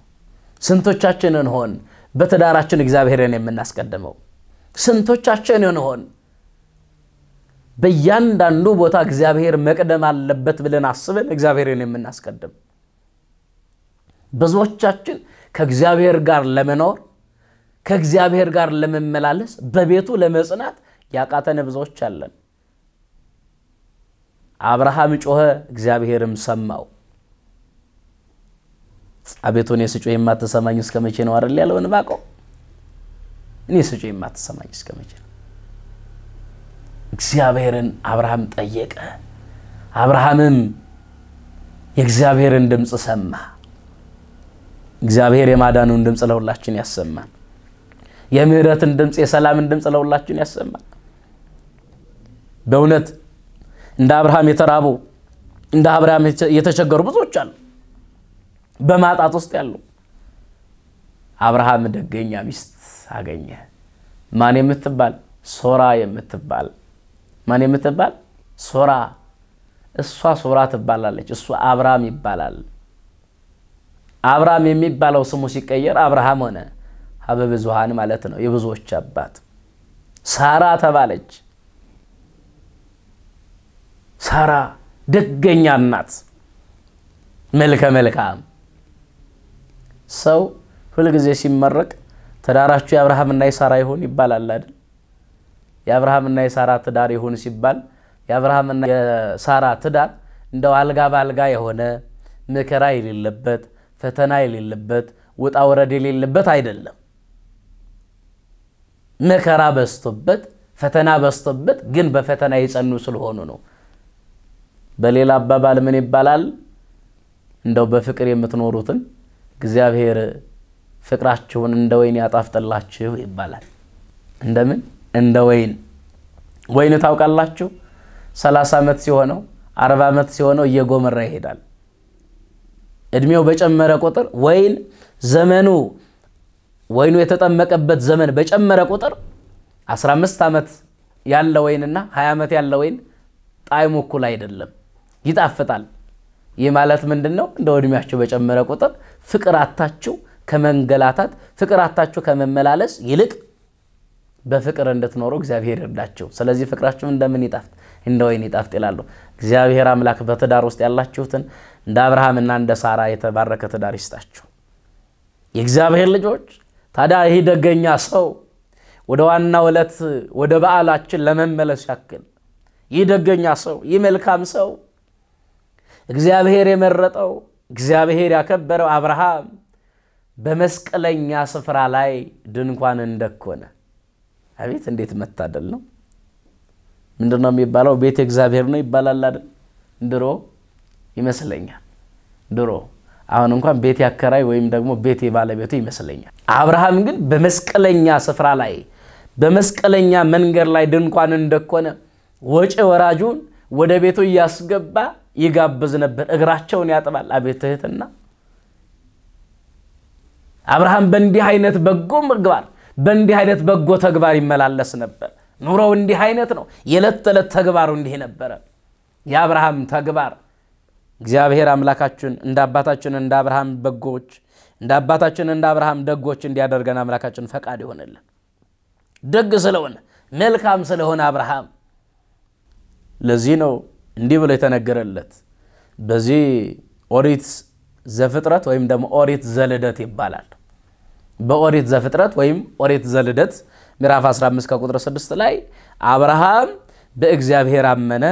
ስንቶቻችንን ሆን በትዳራችን እግዚአብሔርን የምናስቀድመው? ስንቶቻችን ሆን በእያንዳንዱ ቦታ እግዚአብሔር መቅደም አለበት ብለን አስበን እግዚአብሔርን የምናስቀድም ብዙዎቻችን ከእግዚአብሔር ጋር ለመኖር ከእግዚአብሔር ጋር ለመመላለስ በቤቱ ለመጽናት ያቃተን ብዙዎች አለን። አብርሃም ጮኸ፣ እግዚአብሔርም ሰማው። አቤቱ እኔ ስጮህ የማትሰማኝ እስከ መቼ ነው አይደል ያለው ዕንባቆም። እኔ ስጮህ የማትሰማኝ እስከ መቼ ነው? እግዚአብሔርን አብርሃም ጠየቀ። አብርሃምም የእግዚአብሔርን ድምፅ ሰማ። እግዚአብሔር የማዳኑን ድምፅ ለሁላችን ያሰማን። የምህረትን ድምፅ፣ የሰላምን ድምፅ ለሁላችን ያሰማን። በእውነት እንደ አብርሃም የተራቡ እንደ አብርሃም የተቸገሩ ብዙዎች አሉ፣ በማጣት ውስጥ ያሉ። አብርሃም ደገኛ ሚስት አገኘ። ማን የምትባል ሶራ የምትባል ማን የምትባል ሶራ። እሷ ሶራ ትባላለች፣ እሱ አብርሃም ይባላል። አብርሃም የሚባለው ስሙ ሲቀየር አብርሃም ሆነ። ሀበ ብዙሃን ማለት ነው፣ የብዙዎች አባት። ሳራ ተባለች። ሳራ ደገኛ እናት፣ መልከ መልካም ሰው። ሁልጊዜ ሲመረቅ ትዳራችሁ የአብርሃምና የሳራ ይሁን ይባላል አይደል? የአብርሃምና የሳራ ትዳር ይሁን ሲባል የአብርሃምና የሳራ ትዳር እንደው አልጋ በአልጋ የሆነ መከራ የሌለበት ፈተና የሌለበት ውጣ ወረድ የሌለበት አይደለም። መከራ በስቶበት ፈተና በስቶበት፣ ግን በፈተና የጸኑ ስለሆኑ ነው። በሌላ አባባል ምን ይባላል? እንደው በፍቅር የምትኖሩትን እግዚአብሔር ፍቅራችሁን እንደ ወይን ያጣፍጥላችሁ ይባላል። እንደምን እንደ ወይን። ወይን ታውቃላችሁ፣ ሰላሳ ዓመት ሲሆነው አርባ ዓመት ሲሆነው እየጎመራ ይሄዳል። እድሜው በጨመረ ቁጥር ወይን ዘመኑ ወይኑ የተጠመቀበት ዘመን በጨመረ ቁጥር 15 ዓመት ያለ ወይንና 20 ዓመት ያለ ወይን ጣዕሙ እኩል አይደለም፣ ይጣፍጣል። ይህ ማለት ምንድን ነው? እንደ እድሜያቸው በጨመረ ቁጥር ፍቅር አታችሁ ከመንገላታት ፍቅር አታችሁ ከመመላለስ ይልቅ በፍቅር እንድትኖሩ እግዚአብሔር ይርዳችሁ። ስለዚህ ፍቅራችሁ እንደምን ይጣፍጥ፣ እንደ ወይን ይጣፍጥ ይላሉ። እግዚአብሔር አምላክ በትዳር ውስጥ ያላችሁትን እንደ አብርሃምና እንደ ሳራ የተባረከ ትዳር ይስጣችሁ። የእግዚአብሔር ልጆች ታዲያ ይህ ደገኛ ሰው ወደ ዋና ዕለት ወደ በዓላችን ለመመለስ ያክል ይህ ደገኛ ሰው ይህ መልካም ሰው እግዚአብሔር የመረጠው እግዚአብሔር ያከበረው አብርሃም በመስቀለኛ ስፍራ ላይ ድንኳን እንደኮነ አቤት እንዴት መታደል ነው! ምንድነው የሚባለው? ቤት እግዚአብሔር ነው ይባላል አይደል? ድሮ ይመስለኛል ድሮ አሁን እንኳን ቤት ያከራይ ወይም ደግሞ ቤት የባለቤቱ ይመስለኛል። አብርሃም ግን በመስቀለኛ ስፍራ ላይ በመስቀለኛ መንገድ ላይ ድንኳን እንደኮነ ወጪ ወራጁን ወደ ቤቱ እያስገባ ይጋብዝ ነበር፣ እግራቸውን ያጥባል። አቤት ትህትና! አብርሃም በእንዲህ አይነት በጎ ምግባር በእንዲህ አይነት በጎ ተግባር ይመላለስ ነበር። ኑሮው እንዲህ አይነት ነው። የዕለት ተዕለት ተግባሩ እንዲህ ነበረ የአብርሃም ተግባር እግዚአብሔር አምላካችን እንደ አባታችን እንደ አብርሃም በጎች እንደ አባታችን እንደ አብርሃም ደጎች እንዲያደርገን አምላካችን ፈቃድ ይሆንልን። ደግ ስለሆነ መልካም ስለሆነ አብርሃም ለዚህ ነው እንዲህ ብሎ የተነገረለት በዚህ ኦሪት ዘፍጥረት ወይም ደግሞ ኦሪት ዘልደት ይባላል። በኦሪት ዘፍጥረት ወይም ኦሪት ዘልደት ምዕራፍ 15 ከቁጥር 6 ላይ አብርሃም በእግዚአብሔር አመነ፣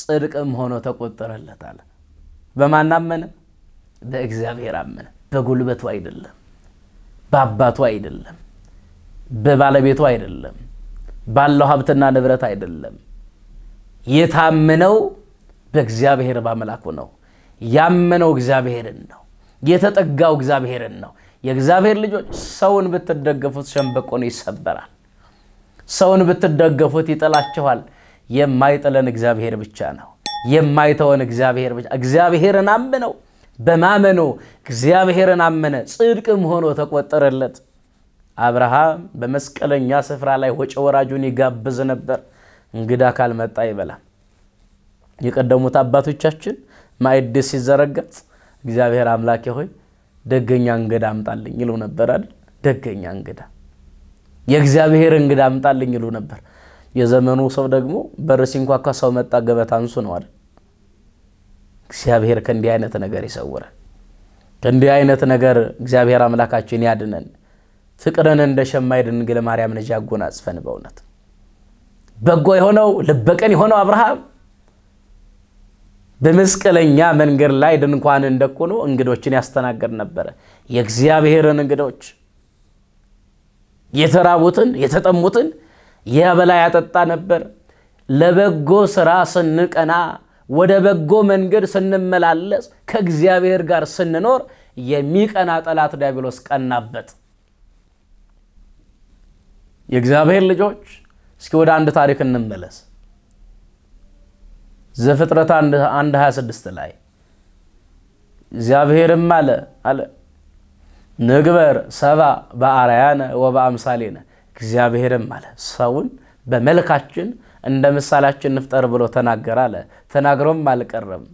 ጽድቅም ሆኖ ተቆጠረለታል። በማን አመነ? በእግዚአብሔር አመነ። በጉልበቱ አይደለም፣ በአባቱ አይደለም፣ በባለቤቱ አይደለም፣ ባለው ሀብትና ንብረት አይደለም። የታመነው በእግዚአብሔር በአምላኩ ነው። ያመነው እግዚአብሔርን ነው። የተጠጋው እግዚአብሔርን ነው። የእግዚአብሔር ልጆች ሰውን ብትደገፉት ሸንበቆን ይሰበራል። ሰውን ብትደገፉት ይጥላችኋል። የማይጥለን እግዚአብሔር ብቻ ነው። የማይተወን እግዚአብሔር ብቻ እግዚአብሔርን አመነው፣ በማመኑ እግዚአብሔርን አመነ፣ ጽድቅም ሆኖ ተቆጠረለት። አብርሃም በመስቀለኛ ስፍራ ላይ ወጭ ወራጁን ይጋብዝ ነበር። እንግዳ ካልመጣ ይበላል። የቀደሙት አባቶቻችን ማዕድ ሲዘረጋ እግዚአብሔር አምላኬ ሆይ ደገኛ እንግዳ አምጣልኝ ይሉ ነበር አይደል? ደገኛ እንግዳ የእግዚአብሔር እንግዳ አምጣልኝ ይሉ ነበር። የዘመኑ ሰው ደግሞ በር ሲንኳኳ ሰው መጣ ገበታ አንሱ ነው አይደል? እግዚአብሔር ከእንዲህ አይነት ነገር ይሰውረን። ከእንዲህ አይነት ነገር እግዚአብሔር አምላካችን ያድነን። ፍቅርን እንደ ሸማይ ድንግል ማርያም ልጅ ያጎናጽፈን። በእውነት በጎ የሆነው ልበቀን የሆነው አብርሃም በመስቀለኛ መንገድ ላይ ድንኳን እንደኮኖ እንግዶችን ያስተናገድ ነበረ። የእግዚአብሔርን እንግዶች የተራቡትን የተጠሙትን ያበላ ያጠጣ ነበር። ለበጎ ስራ ስንቀና፣ ወደ በጎ መንገድ ስንመላለስ፣ ከእግዚአብሔር ጋር ስንኖር የሚቀና ጠላት ዲያብሎስ ቀናበት። የእግዚአብሔር ልጆች እስኪ ወደ አንድ ታሪክ እንመለስ። ዘፍጥረት አንድ ላይ እግዚአብሔርም አለ አለ ንግበር ሰባ በአርያነ ወበአምሳሌነ እግዚአብሔርም አለ ሰውን በመልካችን እንደ ምሳሌያችን እንፍጠር ብሎ ተናገረ አለ። ተናግሮም አልቀረም።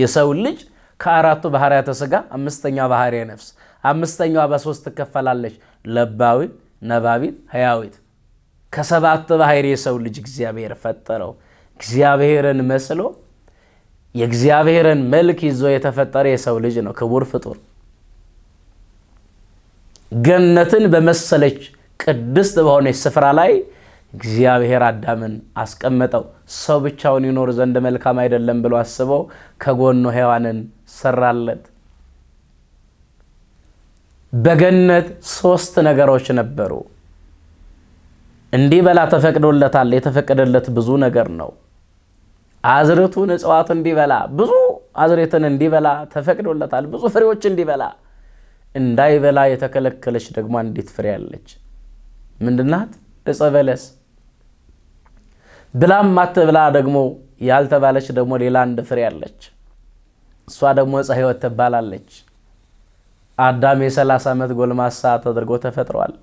የሰውን ልጅ ከአራቱ ባህርያተ ሥጋ አምስተኛው ባህርየ ነፍስ፣ አምስተኛዋ በሶስት ትከፈላለች። ለባዊት፣ ነባቢት፣ ህያዊት። ከሰባት ባህር የሰው ልጅ እግዚአብሔር ፈጠረው። እግዚአብሔርን መስሎ የእግዚአብሔርን መልክ ይዞ የተፈጠረ የሰው ልጅ ነው፣ ክቡር ፍጡር ገነትን በመሰለች ቅድስት በሆነች ስፍራ ላይ እግዚአብሔር አዳምን አስቀመጠው። ሰው ብቻውን ይኖር ዘንድ መልካም አይደለም ብሎ አስበው ከጎኑ ሔዋንን ሰራለት። በገነት ሶስት ነገሮች ነበሩ። እንዲህ በላ ተፈቅዶለታል። የተፈቀደለት ብዙ ነገር ነው። አዝርቱን እጽዋት እንዲበላ ብዙ አዝሬትን እንዲበላ ተፈቅዶለታል። ብዙ ፍሬዎች እንዲበላ፣ እንዳይበላ የተከለከለች ደግሞ አንዲት ፍሬ አለች። ምንድናት? እፀ በለስ ብላም ማትብላ ደግሞ ያልተባለች ደግሞ ሌላ አንድ ፍሬ አለች። እሷ ደግሞ እፀ ህይወት ትባላለች። አዳም የ30 ዓመት ጎልማሳ ተደርጎ ተፈጥሯል።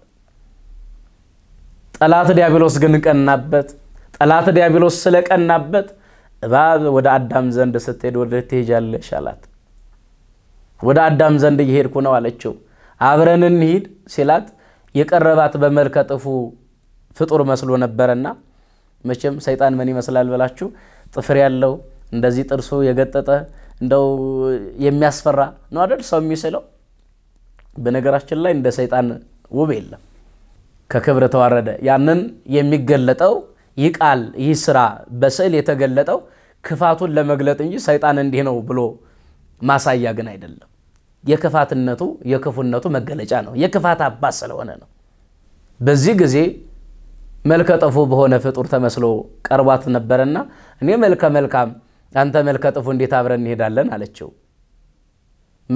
ጠላት ዲያብሎስ ግን ቀናበት። ጠላት ዲያብሎስ ስለቀናበት እባብ ወደ አዳም ዘንድ ስትሄድ ወደ ትሄጃለሽ አላት። ወደ አዳም ዘንድ እየሄድኩ ነው አለችው። አብረን እንሂድ ሲላት የቀረባት በመልከ ጥፉ ፍጡር መስሎ ነበረና መቼም ሰይጣን ምን ይመስላል ብላችሁ ጥፍር ያለው እንደዚህ ጥርሱ የገጠጠ እንደው የሚያስፈራ ነው አይደል ሰው የሚስለው። በነገራችን ላይ እንደ ሰይጣን ውብ የለም ከክብር ተዋረደ። ያንን የሚገለጠው ይህ ቃል ይህ ስራ በስዕል የተገለጠው ክፋቱን ለመግለጥ እንጂ ሰይጣን እንዲህ ነው ብሎ ማሳያ ግን አይደለም። የክፋትነቱ የክፉነቱ መገለጫ ነው። የክፋት አባት ስለሆነ ነው። በዚህ ጊዜ መልከ ጥፉ በሆነ ፍጡር ተመስሎ ቀርቧት ነበረና እኔ መልከ መልካም አንተ መልከ ጥፉ እንዴት አብረን እንሄዳለን አለችው።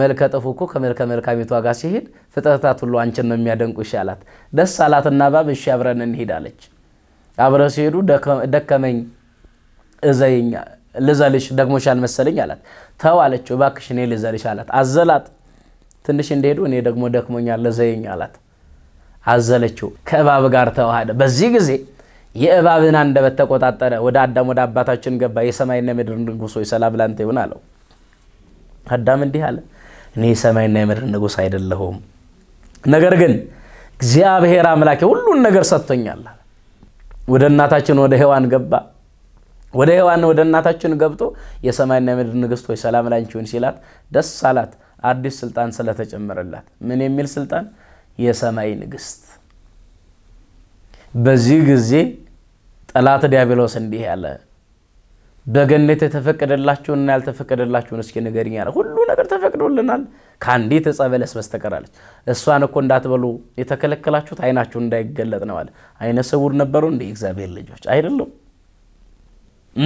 መልከ ጥፉ እኮ ከመልከ መልካሚቷ ጋር ሲሄድ ፍጥረታት ሁሉ አንቺን ነው የሚያደንቁ ይሻላት። ደስ አላትና እባብ እሺ አብረን እንሄዳለች። አብረ ሲሄዱ ደከመኝ እዘይኛ ልዘልሽ ደግሞሻል መሰለኝ አላት። ተው አለችው። እባክሽ እኔ ልዘልሽ አላት። አዘላት። ትንሽ እንደሄዱ እኔ ደግሞ ደክሞኛል ልዘይኝ አላት። አዘለችው። ከእባብ ጋር ተዋሃደ። በዚህ ጊዜ የእባብን አንደበት ተቆጣጠረ። ወደ አዳም ወደ አባታችን ገባ። የሰማይና የምድር ንጉሥ ሰላም ላንተ ይሁን አለው። አዳም እንዲህ አለ፣ እኔ የሰማይና የምድር ንጉስ አይደለሁም፣ ነገር ግን እግዚአብሔር አምላኬ ሁሉን ነገር ሰጥቶኛል። ወደ እናታችን ወደ ሔዋን ገባ። ወደ ሔዋን ወደ እናታችን ገብቶ የሰማይና የምድር ንግሥት ሆይ ሰላም ላንቺ ሲላት ደስ አላት። አዲስ ስልጣን ስለተጨመረላት ምን የሚል ስልጣን? የሰማይ ንግሥት። በዚህ ጊዜ ጠላት ዲያብሎስ እንዲህ ያለ በገነት የተፈቀደላችሁንና ያልተፈቀደላችሁን እስኪ ንገሪኝ አለ። ሁሉ ነገር ተፈቅዶልናል ከአንዲት ዕፀ በለስ በስተቀር አለች። እሷን እኮ እንዳትበሉ የተከለከላችሁት አይናችሁን እንዳይገለጥ ነው አለ። አይነ ስውር ነበሩ እንደ እግዚአብሔር ልጆች አይደለም።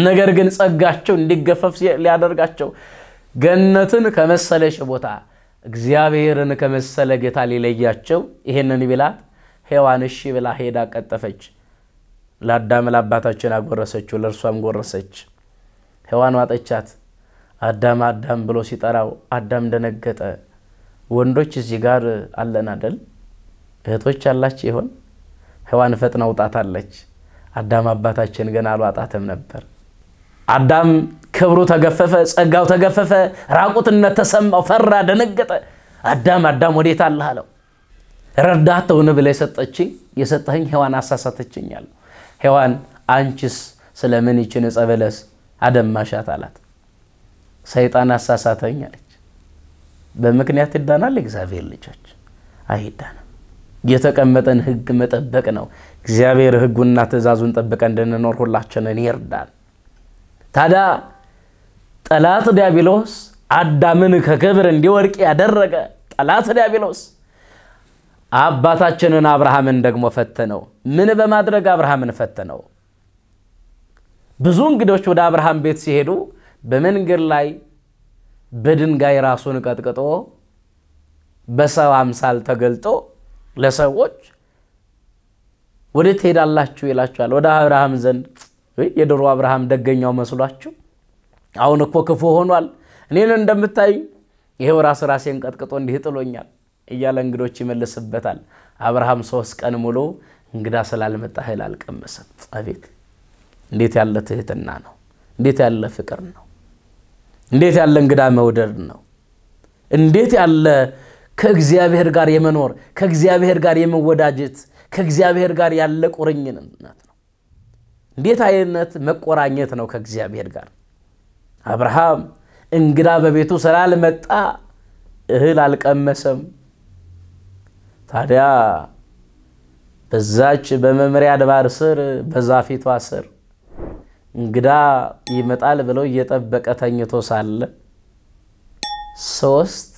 ነገር ግን ጸጋቸው እንዲገፈፍ ሊያደርጋቸው ገነትን ከመሰለሽ ቦታ እግዚአብሔርን ከመሰለ ጌታ ሊለያቸው ይሄንን ቢላት ሔዋን እሺ ብላ ሄዳ ቀጠፈች። ለአዳም ለአባታችን አጎረሰችው፣ ለእርሷም ጎረሰች። ሔዋን ዋጠቻት። አዳም አዳም ብሎ ሲጠራው አዳም ደነገጠ። ወንዶች እዚህ ጋር አለን አደል? እህቶች አላች ይሆን? ሔዋን ፈጥና አለች። አዳም አባታችን ገና አልዋጣትም ነበር። አዳም ክብሩ ተገፈፈ፣ ጸጋው ተገፈፈ፣ ራቁትነት ተሰማው፣ ፈራ፣ ደነገጠ። አዳም አዳም ወዴት አለህ አለው። ረዳት ተሆነ ብለ የሰጠችኝ የሰጠኝ ሔዋን አሳሳተችኝ አለው። ሔዋን አንቺስ ስለምን ይችን ዕፀ በለስ አደማሻት አላት። ሰይጣን አሳሳተኝ አለች። በምክንያት ይዳናል እግዚአብሔር ልጆች አይዳንም። የተቀመጠን ህግ መጠበቅ ነው። እግዚአብሔር ህጉና ትእዛዙን ጠብቀ እንድንኖር ሁላችንን ይርዳል። ታዲያ ጠላት ዲያብሎስ አዳምን ከክብር እንዲወርቅ ያደረገ ጠላት ዲያብሎስ አባታችንን አብርሃምን ደግሞ ፈተነው። ምን በማድረግ አብርሃምን ፈተነው? ብዙ እንግዶች ወደ አብርሃም ቤት ሲሄዱ በመንገድ ላይ በድንጋይ ራሱን ቀጥቅጦ በሰው አምሳል ተገልጦ ለሰዎች ወደ ትሄዳላችሁ ይላችኋል ወደ አብርሃም ዘንድ የድሮ አብርሃም ደገኛው መስሏችሁ? አሁን እኮ ክፉ ሆኗል። እኔን እንደምታይ ይሄው ራስ ራሴን ቀጥቅጦ እንዲህ ጥሎኛል እያለ እንግዶች ይመልስበታል። አብርሃም ሶስት ቀን ሙሉ እንግዳ ስላልመጣ እህል አልቀመሰም። አቤት እንዴት ያለ ትህትና ነው! እንዴት ያለ ፍቅር ነው! እንዴት ያለ እንግዳ መውደድ ነው! እንዴት ያለ ከእግዚአብሔር ጋር የመኖር ከእግዚአብሔር ጋር የመወዳጀት ከእግዚአብሔር ጋር ያለ ቁርኝነት እንዴት አይነት መቆራኘት ነው ከእግዚአብሔር ጋር! አብርሃም እንግዳ በቤቱ ስላልመጣ እህል አልቀመሰም። ታዲያ በዛች በመምሪያ ድባር ስር በዛፊቷ ስር እንግዳ ይመጣል ብለው እየጠበቀ ተኝቶ ሳለ ሶስት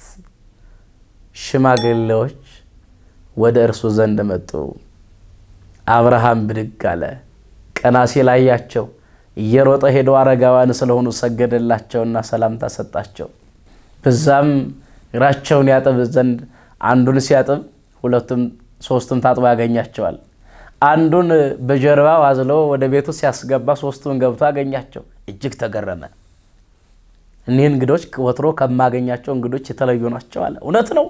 ሽማግሌዎች ወደ እርሱ ዘንድ መጡ። አብርሃም ብድግ አለ። ቀና ሲል አያቸው። እየሮጠ ሄዶ አረጋውያን ስለሆኑ ሰገደላቸውና ሰላምታ ሰጣቸው። በዛም እግራቸውን ያጥብ ዘንድ አንዱን ሲያጥብ ሁለቱም ሶስቱም ታጥቦ ያገኛቸዋል። አንዱን በጀርባው አዝሎ ወደ ቤቱ ሲያስገባ ሶስቱን ገብቶ አገኛቸው። እጅግ ተገረመ። እኒህ እንግዶች ወትሮ ከማገኛቸው እንግዶች የተለዩ ናቸው አለ። እውነት ነው፣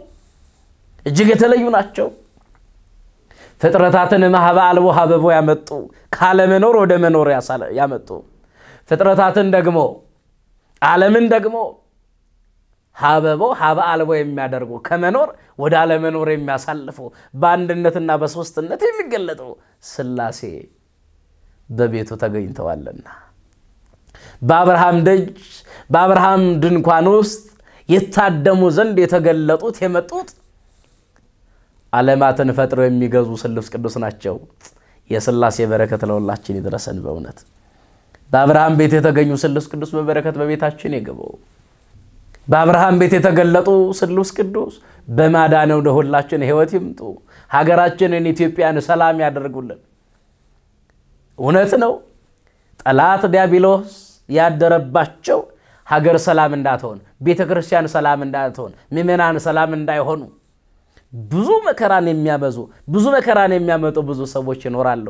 እጅግ የተለዩ ናቸው። ፍጥረታትን ማህበ አልቦ ሀበቦ ያመጡ መኖር ወደ መኖር ያመጡ ፍጥረታትን ደግሞ ዓለምን ደግሞ ሀበቦ ሀበ አልቦ የሚያደርጉ ከመኖር ወደ አለመኖር የሚያሳልፉ በአንድነትና በሶስትነት የሚገለጡ ስላሴ በቤቱ ተገኝተዋልና በአብርሃም ደጅ በአብርሃም ድንኳን ውስጥ የታደሙ ዘንድ የተገለጡት የመጡት ዓለማትን ፈጥረው የሚገዙ ስልስ ቅዱስ ናቸው። የስላሴ በረከት ለሁላችን ይድረሰን። በእውነት በአብርሃም ቤት የተገኙ ስልስ ቅዱስ በበረከት በቤታችን የገበው በአብርሃም ቤት የተገለጡ ስሉስ ቅዱስ በማዳነው ለሁላችን ሕይወት ይምጡ። ሀገራችንን ኢትዮጵያን ሰላም ያደርጉልን። እውነት ነው፣ ጠላት ዲያብሎስ ያደረባቸው ሀገር ሰላም እንዳትሆን፣ ቤተ ክርስቲያን ሰላም እንዳትሆን፣ ምዕመናን ሰላም እንዳይሆኑ ብዙ መከራን የሚያበዙ ብዙ መከራን የሚያመጡ ብዙ ሰዎች ይኖራሉ።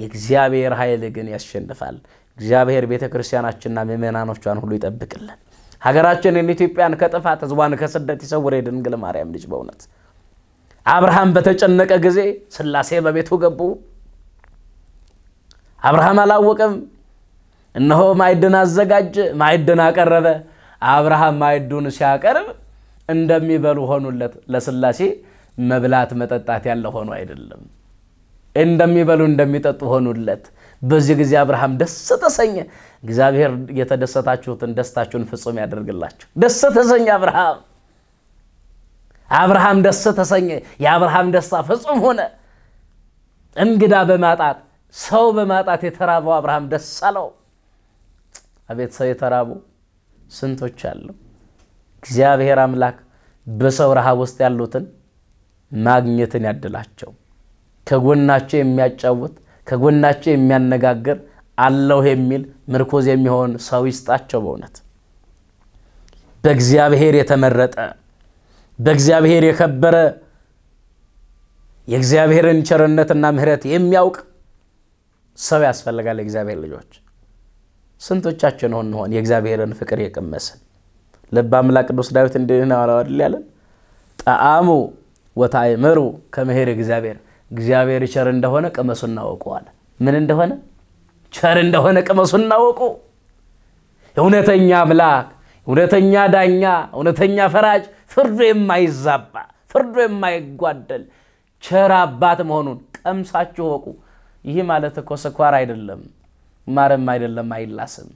የእግዚአብሔር ኃይል ግን ያሸንፋል። እግዚአብሔር ቤተ ክርስቲያናችንና ምዕመናኖቿን ሁሉ ይጠብቅልን። ሀገራችንን ኢትዮጵያን ከጥፋት ህዝቧን ከስደት ይሰውር። የድንግል ማርያም ልጅ በእውነት አብርሃም በተጨነቀ ጊዜ ስላሴ በቤቱ ገቡ። አብርሃም አላወቀም። እነሆ ማዕድን አዘጋጀ፣ ማዕድን አቀረበ። አብርሃም ማዕዱን ሲያቀርብ እንደሚበሉ ሆኑለት። ለስላሴ መብላት መጠጣት ያለ ሆኖ አይደለም፣ እንደሚበሉ እንደሚጠጡ ሆኑለት። በዚህ ጊዜ አብርሃም ደስ ተሰኘ። እግዚአብሔር የተደሰታችሁትን ደስታችሁን ፍጹም ያደርግላችሁ። ደስ ተሰኘ አብርሃም። አብርሃም ደስ ተሰኘ። የአብርሃም ደስታ ፍጹም ሆነ። እንግዳ በማጣት ሰው በማጣት የተራበው አብርሃም ደስ አለው። አቤት ሰው የተራቡ ስንቶች አለው። እግዚአብሔር አምላክ በሰው ረሃብ ውስጥ ያሉትን ማግኘትን ያድላቸው። ከጎናቸው የሚያጫውት ከጎናቸው የሚያነጋግር አለሁ የሚል ምርኮዝ የሚሆን ሰው ይስጣቸው። በእውነት በእግዚአብሔር የተመረጠ በእግዚአብሔር የከበረ የእግዚአብሔርን ቸርነትና ምሕረት የሚያውቅ ሰው ያስፈልጋል። የእግዚአብሔር ልጆች ስንቶቻችን ሆን ሆን የእግዚአብሔርን ፍቅር የቀመስን? ልበ አምላክ ቅዱስ ዳዊት እንዲህ ነው አለው አይደል ያለን ጣዕሙ ወታይምሩ ከመሄድ እግዚአብሔር እግዚአብሔር ቸር እንደሆነ ቅመሱ እናወቁ አለ። ምን እንደሆነ ቸር እንደሆነ ቅመሱ እናወቁ። እውነተኛ አምላክ፣ እውነተኛ ዳኛ፣ እውነተኛ ፈራጅ፣ ፍርዶ የማይዛባ ፍርዶ የማይጓደል ቸር አባት መሆኑን ቀምሳችሁ ወቁ። ይህ ማለት እኮ ስኳር አይደለም፣ ማርም አይደለም፣ አይላስም።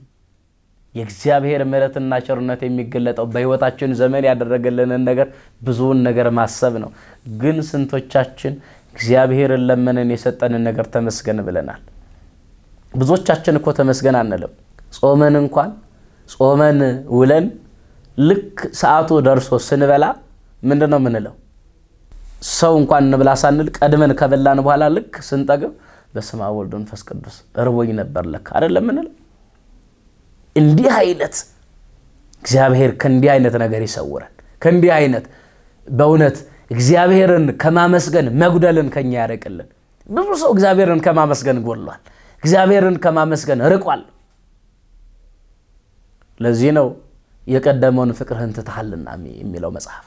የእግዚአብሔር ምሕረትና ቸርነት የሚገለጠው በሕይወታችን ዘመን ያደረገልንን ነገር ብዙውን ነገር ማሰብ ነው። ግን ስንቶቻችን እግዚአብሔርን ለመንን የሰጠንን ነገር ተመስገን ብለናል? ብዙዎቻችን እኮ ተመስገን አንልም። ጾመን እንኳን ጾመን ውለን ልክ ሰዓቱ ደርሶ ስንበላ ምንድን ነው ምንለው? ሰው እንኳን እንብላ ሳንል ቀድመን ከበላን በኋላ ልክ ስንጠግብ በስመ አብ ወልድ መንፈስ ቅዱስ እርቦኝ ነበር ለካ አይደለም ምንለው እንዲህ አይነት እግዚአብሔር ከእንዲህ አይነት ነገር ይሰውረን። ከእንዲህ አይነት በእውነት እግዚአብሔርን ከማመስገን መጉደልን ከኛ ያረቅልን ብዙ ሰው እግዚአብሔርን ከማመስገን ጎሏል። እግዚአብሔርን ከማመስገን ርቋል። ለዚህ ነው የቀደመውን ፍቅርህን ትተሃልና የሚለው መጽሐፍ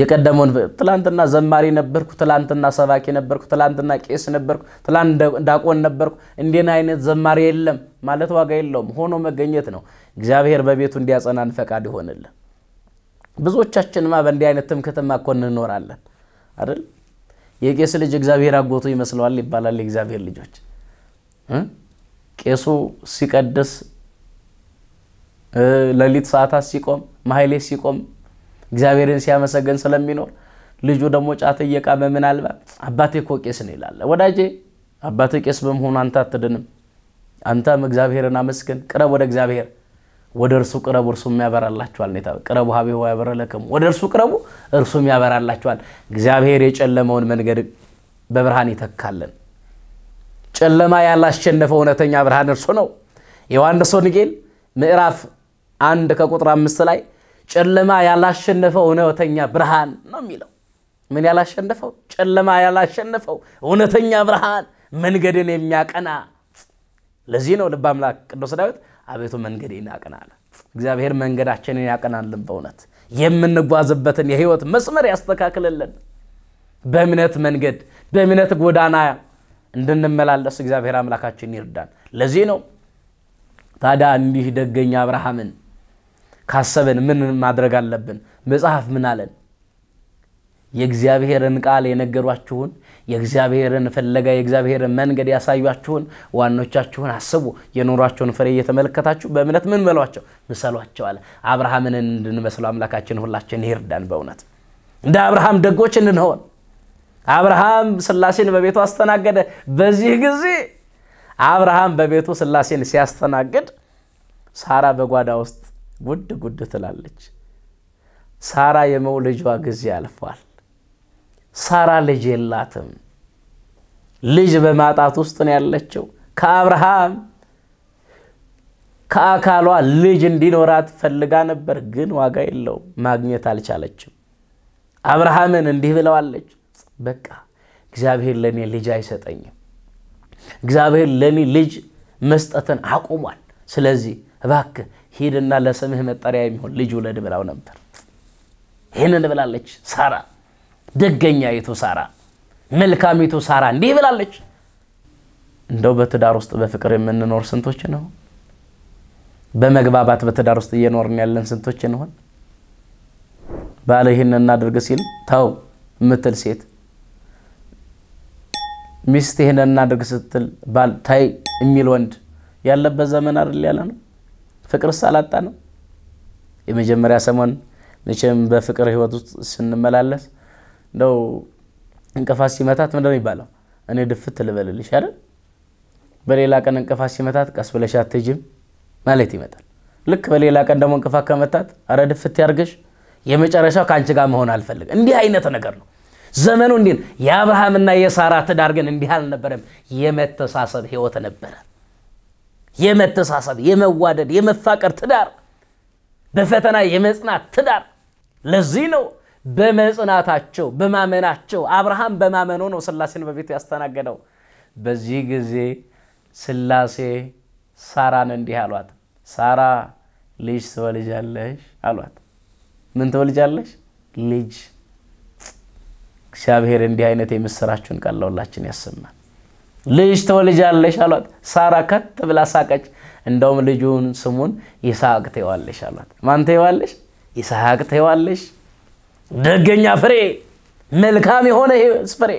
የቀደመውን ትላንትና ዘማሪ ነበርኩ፣ ትላንትና ሰባኪ ነበርኩ፣ ትላንትና ቄስ ነበርኩ፣ ትላንት ዳቆን ነበርኩ፣ እንዴን አይነት ዘማሪ የለም ማለት ዋጋ የለውም። ሆኖ መገኘት ነው። እግዚአብሔር በቤቱ እንዲያጸናን ፈቃድ ይሆንልን። ብዙዎቻችንማ በእንዲህ አይነት ትምክህትማ እኮ እንኖራለን አይደል? የቄስ ልጅ እግዚአብሔር አጎቱ ይመስለዋል ይባላል። የእግዚአብሔር ልጆች ቄሱ ሲቀድስ ሌሊት ሰዓታት ሲቆም ማህሌት ሲቆም እግዚአብሔርን ሲያመሰገን ስለሚኖር ልጁ ደግሞ ጫት እየቃመ ምናልባት አባቴ እኮ ቄስ ነው ይላል። ወዳጄ አባቴ ቄስ በመሆኑ አንተ አትድንም። አንተም እግዚአብሔርን አመስግን፣ ቅረብ ወደ እግዚአብሔር ወደ እርሱ ቅረቡ እርሱም ያበራላችኋል። ኔታ ቅረቡ ሀቤሁ ያበረለክም ወደ እርሱ ቅረቡ እርሱም ያበራላችኋል። እግዚአብሔር የጨለመውን መንገድ በብርሃን ይተካለን። ጨለማ ያላሸነፈው እውነተኛ ብርሃን እርሱ ነው። ዮሐንስ ወንጌል ምዕራፍ አንድ ከቁጥር አምስት ላይ ጨለማ ያላሸነፈው እውነተኛ ብርሃን ነው የሚለው። ምን ያላሸነፈው? ጨለማ ያላሸነፈው እውነተኛ ብርሃን፣ መንገድን የሚያቀና ለዚህ ነው ልበ አምላክ ቅዱስ ዳዊት አቤቱ መንገዴን አቅና አለ። እግዚአብሔር መንገዳችንን ያቀናልን፣ በእውነት የምንጓዝበትን የህይወት መስመር ያስተካክልልን። በእምነት መንገድ በእምነት ጎዳና እንድንመላለስ እግዚአብሔር አምላካችን ይርዳን። ለዚህ ነው ታዲያ እንዲህ ደገኛ አብርሃምን ካሰብን ምን ማድረግ አለብን? መጽሐፍ ምን አለን? የእግዚአብሔርን ቃል የነገሯችሁን የእግዚአብሔርን ፍለጋ የእግዚአብሔርን መንገድ ያሳዩችሁን ዋኖቻችሁን አስቡ፣ የኖሯቸውን ፍሬ እየተመለከታችሁ በእምነት ምን በሏቸው፣ ምሰሏቸው አለ። አብርሃምን እንድንመስለው አምላካችን ሁላችን ይርዳን። በእውነት እንደ አብርሃም ደጎች እንድንሆን አብርሃም ስላሴን በቤቱ አስተናገደ። በዚህ ጊዜ አብርሃም በቤቱ ስላሴን ሲያስተናግድ ሳራ በጓዳ ውስጥ ጉድ ጉድ ትላለች። ሳራ የመውለጇ ጊዜ አልፏል። ሳራ ልጅ የላትም። ልጅ በማጣት ውስጥ ነው ያለችው። ከአብርሃም ከአካሏ ልጅ እንዲኖራት ፈልጋ ነበር፣ ግን ዋጋ የለውም ማግኘት አልቻለችም። አብርሃምን እንዲህ ብለዋለች፣ በቃ እግዚአብሔር ለእኔ ልጅ አይሰጠኝም። እግዚአብሔር ለእኔ ልጅ መስጠትን አቁሟል። ስለዚህ እባክህ ሂድና ለስምህ መጠሪያ የሚሆን ልጅ ውለድ ብላው ነበር። ይህንን ብላለች ሳራ፣ ደገኛይቱ ሳራ፣ መልካሚቱ ሳራ እንዲህ ብላለች። እንደው በትዳር ውስጥ በፍቅር የምንኖር ስንቶች ነው? በመግባባት በትዳር ውስጥ እየኖርን ያለን ስንቶች እንሆን? ባለ ይህን እናድርግ ሲል ተው ምትል ሴት፣ ሚስት ይህን እናድርግ ስትል ባል ታይ የሚል ወንድ ያለበት ዘመን አይደል ያለ ነው። ፍቅርስ አላጣ ነው። የመጀመሪያ ሰሞን መቼም በፍቅር ህይወት ውስጥ ስንመላለስ እንደው እንቅፋት ሲመታት ምንድነው ይባለው? እኔ ድፍት ልበልልሽ አይደል? በሌላ ቀን እንቅፋት ሲመታት ቀስ ብለሽ አትሄጂም ማለት ይመጣል። ልክ በሌላ ቀን ደግሞ እንቅፋት ከመታት አረ ድፍት ያርገሽ፣ የመጨረሻው ከአንቺ ጋር መሆን አልፈልግ። እንዲህ አይነት ነገር ነው ዘመኑ። እንዲህ የአብርሃምና የሳራ ትዳር ግን እንዲህ አልነበረም። የመተሳሰብ ህይወት ነበረ። የመተሳሰብ፣ የመዋደድ፣ የመፋቀር ትዳር፣ በፈተና የመጽናት ትዳር። ለዚህ ነው በመጽናታቸው በማመናቸው አብርሃም በማመኑ ነው ስላሴን በቤቱ ያስተናገደው። በዚህ ጊዜ ስላሴ ሳራን እንዲህ አሏት፣ ሳራ ልጅ ትወልጃለሽ አሏት። ምን ትወልጃለሽ? ልጅ። እግዚአብሔር እንዲህ አይነት የምስራችሁን ቃል ለሁላችን ያሰማል። ልጅ ትወልጃለሽ አሏት። ሳራ ከት ብላ ሳቀች። እንደውም ልጁን ስሙን ይስሐቅ ትይዋለሽ አሏት። ማን ትይዋለሽ? ይስሐቅ ትይዋለሽ። ደገኛ ፍሬ፣ መልካም የሆነ ፍሬ፣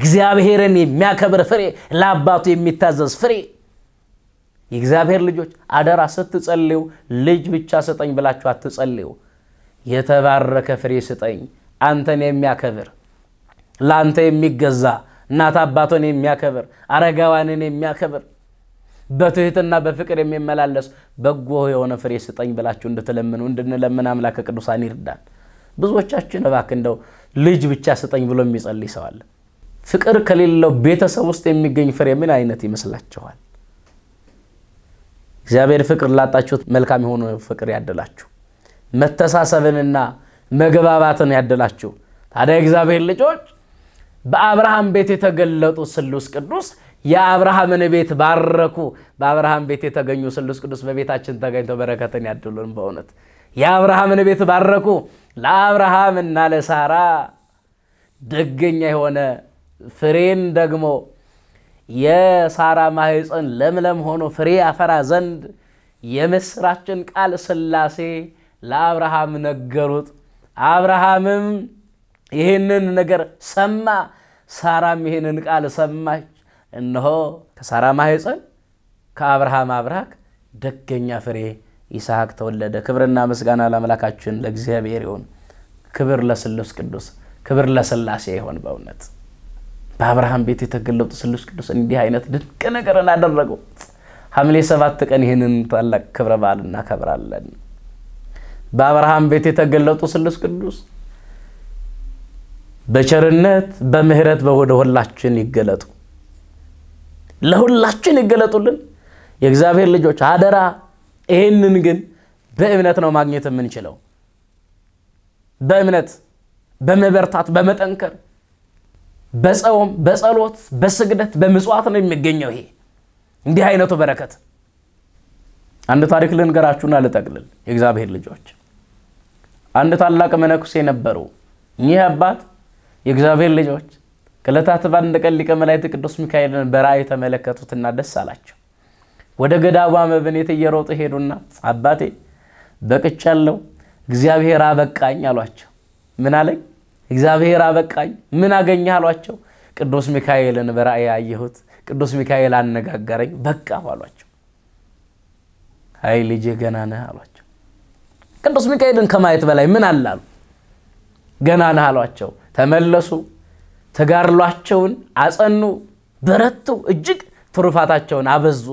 እግዚአብሔርን የሚያከብር ፍሬ፣ ለአባቱ የሚታዘዝ ፍሬ። የእግዚአብሔር ልጆች አደራ፣ ስትጸልዩ ልጅ ብቻ ስጠኝ ብላችሁ አትጸልዩ። የተባረከ ፍሬ ስጠኝ፣ አንተን የሚያከብር ለአንተ የሚገዛ እናት አባቶን የሚያከብር አረጋዋንን የሚያከብር በትህትና በፍቅር የሚመላለስ በጎ የሆነ ፍሬ ስጠኝ ብላችሁ እንድትለምኑ እንድንለምን አምላከ ቅዱሳን ይርዳል። ብዙዎቻችን እባክ እንደው ልጅ ብቻ ስጠኝ ብሎ የሚጸልይ ሰው አለ። ፍቅር ከሌለው ቤተሰብ ውስጥ የሚገኝ ፍሬ ምን አይነት ይመስላችኋል? እግዚአብሔር ፍቅር ላጣችሁት መልካም የሆነ ፍቅር ያደላችሁ፣ መተሳሰብንና መግባባትን ያደላችሁ። ታዲያ እግዚአብሔር ልጆች በአብርሃም ቤት የተገለጡ ስሉስ ቅዱስ የአብርሃምን ቤት ባረኩ። በአብርሃም ቤት የተገኙ ስሉስ ቅዱስ በቤታችን ተገኝተው በረከትን ያድሉን። በእውነት የአብርሃምን ቤት ባረኩ። ለአብርሃምና ለሳራ ደገኛ የሆነ ፍሬን ደግሞ የሳራ ማህፀን ለምለም ሆኖ ፍሬ አፈራ ዘንድ የምስራችን ቃል ስላሴ ለአብርሃም ነገሩት። አብርሃምም ይህንን ነገር ሰማ። ሳራም ይህንን ቃል ሰማች። እነሆ ከሳራ ማሕፀን ከአብርሃም አብራክ ደገኛ ፍሬ ይስሐቅ ተወለደ። ክብርና ምስጋና ለአምላካችን ለእግዚአብሔር ይሁን። ክብር ለስሉስ ቅዱስ፣ ክብር ለስላሴ ይሆን። በእውነት በአብርሃም ቤት የተገለጡ ስሉስ ቅዱስ እንዲህ አይነት ድንቅ ነገርን አደረጉ። ሐምሌ ሰባት ቀን ይህንን ታላቅ ክብረ በዓል እናከብራለን። በአብርሃም ቤት የተገለጡ ስሉስ ቅዱስ በቸርነት በምህረት ወደ ሁላችን ይገለጡ፣ ለሁላችን ይገለጡልን። የእግዚአብሔር ልጆች አደራ። ይህንን ግን በእምነት ነው ማግኘት የምንችለው። በእምነት በመበርታት በመጠንከር በጸውም በጸሎት በስግደት በምጽዋት ነው የሚገኘው። ይሄ እንዲህ አይነቱ በረከት አንድ ታሪክ ልንገራችሁና ልጠቅልል። የእግዚአብሔር ልጆች አንድ ታላቅ መነኩሴ ነበሩ። እኚህ አባት የእግዚአብሔር ልጆች ከዕለታት በአንድ ቀን ሊቀ መላእክት ቅዱስ ሚካኤልን በራእይ ተመለከቱትና ደስ አላቸው። ወደ ገዳቧ መብኔት እየሮጡ ሄዱና አባቴ በቅጫለው፣ እግዚአብሔር አበቃኝ አሏቸው። ምን አለኝ? እግዚአብሔር አበቃኝ። ምን አገኘህ አሏቸው። ቅዱስ ሚካኤልን በራእይ አየሁት። ቅዱስ ሚካኤል አነጋገረኝ። በቃ አሏቸው። አይ ልጄ ገና ነህ አሏቸው። ቅዱስ ሚካኤልን ከማየት በላይ ምን አላሉ? ገና ነህ አሏቸው። ተመለሱ፣ ተጋድሏቸውን አጸኑ፣ በረቱ፣ እጅግ ትሩፋታቸውን አበዙ።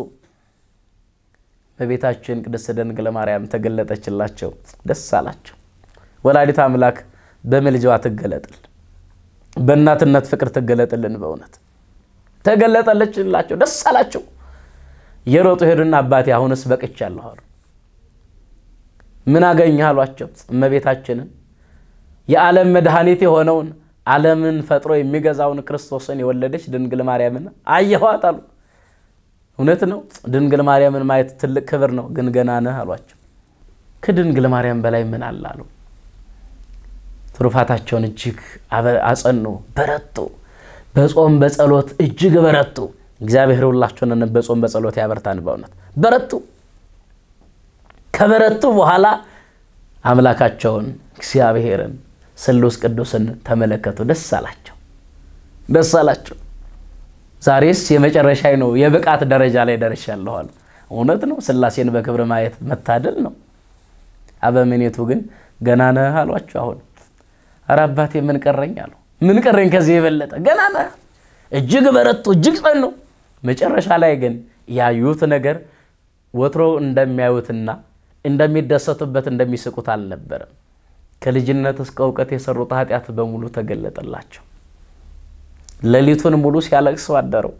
በቤታችን ቅድስት ድንግል ማርያም ተገለጠችላቸው፣ ደስ አላቸው። ወላዲት አምላክ በምልጃዋ ትገለጥልን፣ በእናትነት ፍቅር ትገለጥልን። በእውነት ተገለጠለችላቸው፣ ደስ አላቸው። የሮጡ ሄዱና አባቴ አሁንስ በቅቻለሁ አሉ። ምን አገኘህ አሏቸው እመቤታችንን የዓለም መድኃኒት የሆነውን ዓለምን ፈጥሮ የሚገዛውን ክርስቶስን የወለደች ድንግል ማርያምን አየኋት አሉ። እውነት ነው። ድንግል ማርያምን ማየት ትልቅ ክብር ነው፣ ግን ገና ነህ አሏቸው። ከድንግል ማርያም በላይ ምን አለ አሉ። ትሩፋታቸውን እጅግ አጸኑ፣ በረቱ። በጾም በጸሎት እጅግ በረቱ። እግዚአብሔር ሁላችሁን በጾም በጸሎት ያበርታን። በእውነት በረቱ። ከበረቱ በኋላ አምላካቸውን እግዚአብሔርን ስሉስ ቅዱስን ተመለከቱ። ደስ አላቸው፣ ደስ አላቸው። ዛሬስ የመጨረሻ ነው፣ የብቃት ደረጃ ላይ ደርሻለሁ አሉ። እውነት ነው። ስላሴን በክብር ማየት መታደል ነው። አበምኔቱ ግን ገና ነህ አሏቸው። አሁን ኧረ አባቴ ምን ቀረኝ አሉ። ምን ቀረኝ ከዚህ የበለጠ ገና ነህ። እጅግ በረቱ፣ እጅግ ጸኑ። መጨረሻ ላይ ግን ያዩት ነገር ወትሮ እንደሚያዩትና እንደሚደሰቱበት እንደሚስቁት አልነበረም። ከልጅነት እስከ እውቀት የሰሩት ኃጢአት በሙሉ ተገለጠላቸው። ሌሊቱን ሙሉ ሲያለቅሱ አደረው።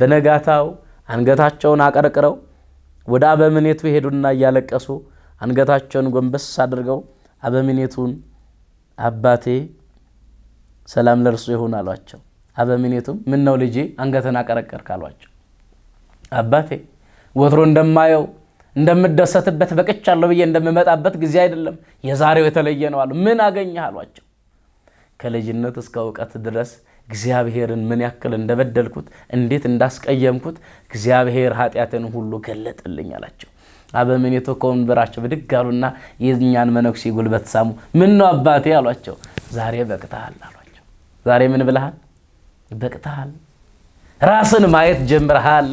በነጋታው አንገታቸውን አቀርቅረው ወደ አበምኔቱ ሄዱና እያለቀሱ አንገታቸውን ጎንበስ አድርገው አበምኔቱን አባቴ ሰላም ለእርሱ ይሁን አሏቸው። አበምኔቱም ምን ነው ልጄ አንገትን አቀረቀርክ አሏቸው። አባቴ ወትሮ እንደማየው እንደምደሰትበት በቅቻለሁ ብዬ እንደምመጣበት ጊዜ አይደለም። የዛሬው የተለየ ነው አሉ። ምን አገኘህ አሏቸው። ከልጅነት እስከ እውቀት ድረስ እግዚአብሔርን ምን ያክል እንደበደልኩት እንዴት እንዳስቀየምኩት እግዚአብሔር ኃጢአትን ሁሉ ገለጥልኝ አላቸው። አበምኔቶ ከወንበራቸው ብድግ አሉና የኛን መነኩሴ ጉልበት ሳሙ። ምን ነው አባቴ አሏቸው። ዛሬ በቅተሃል አሏቸው። ዛሬ ምን ብለሃል? በቅተሃል። ራስን ማየት ጀምረሃል።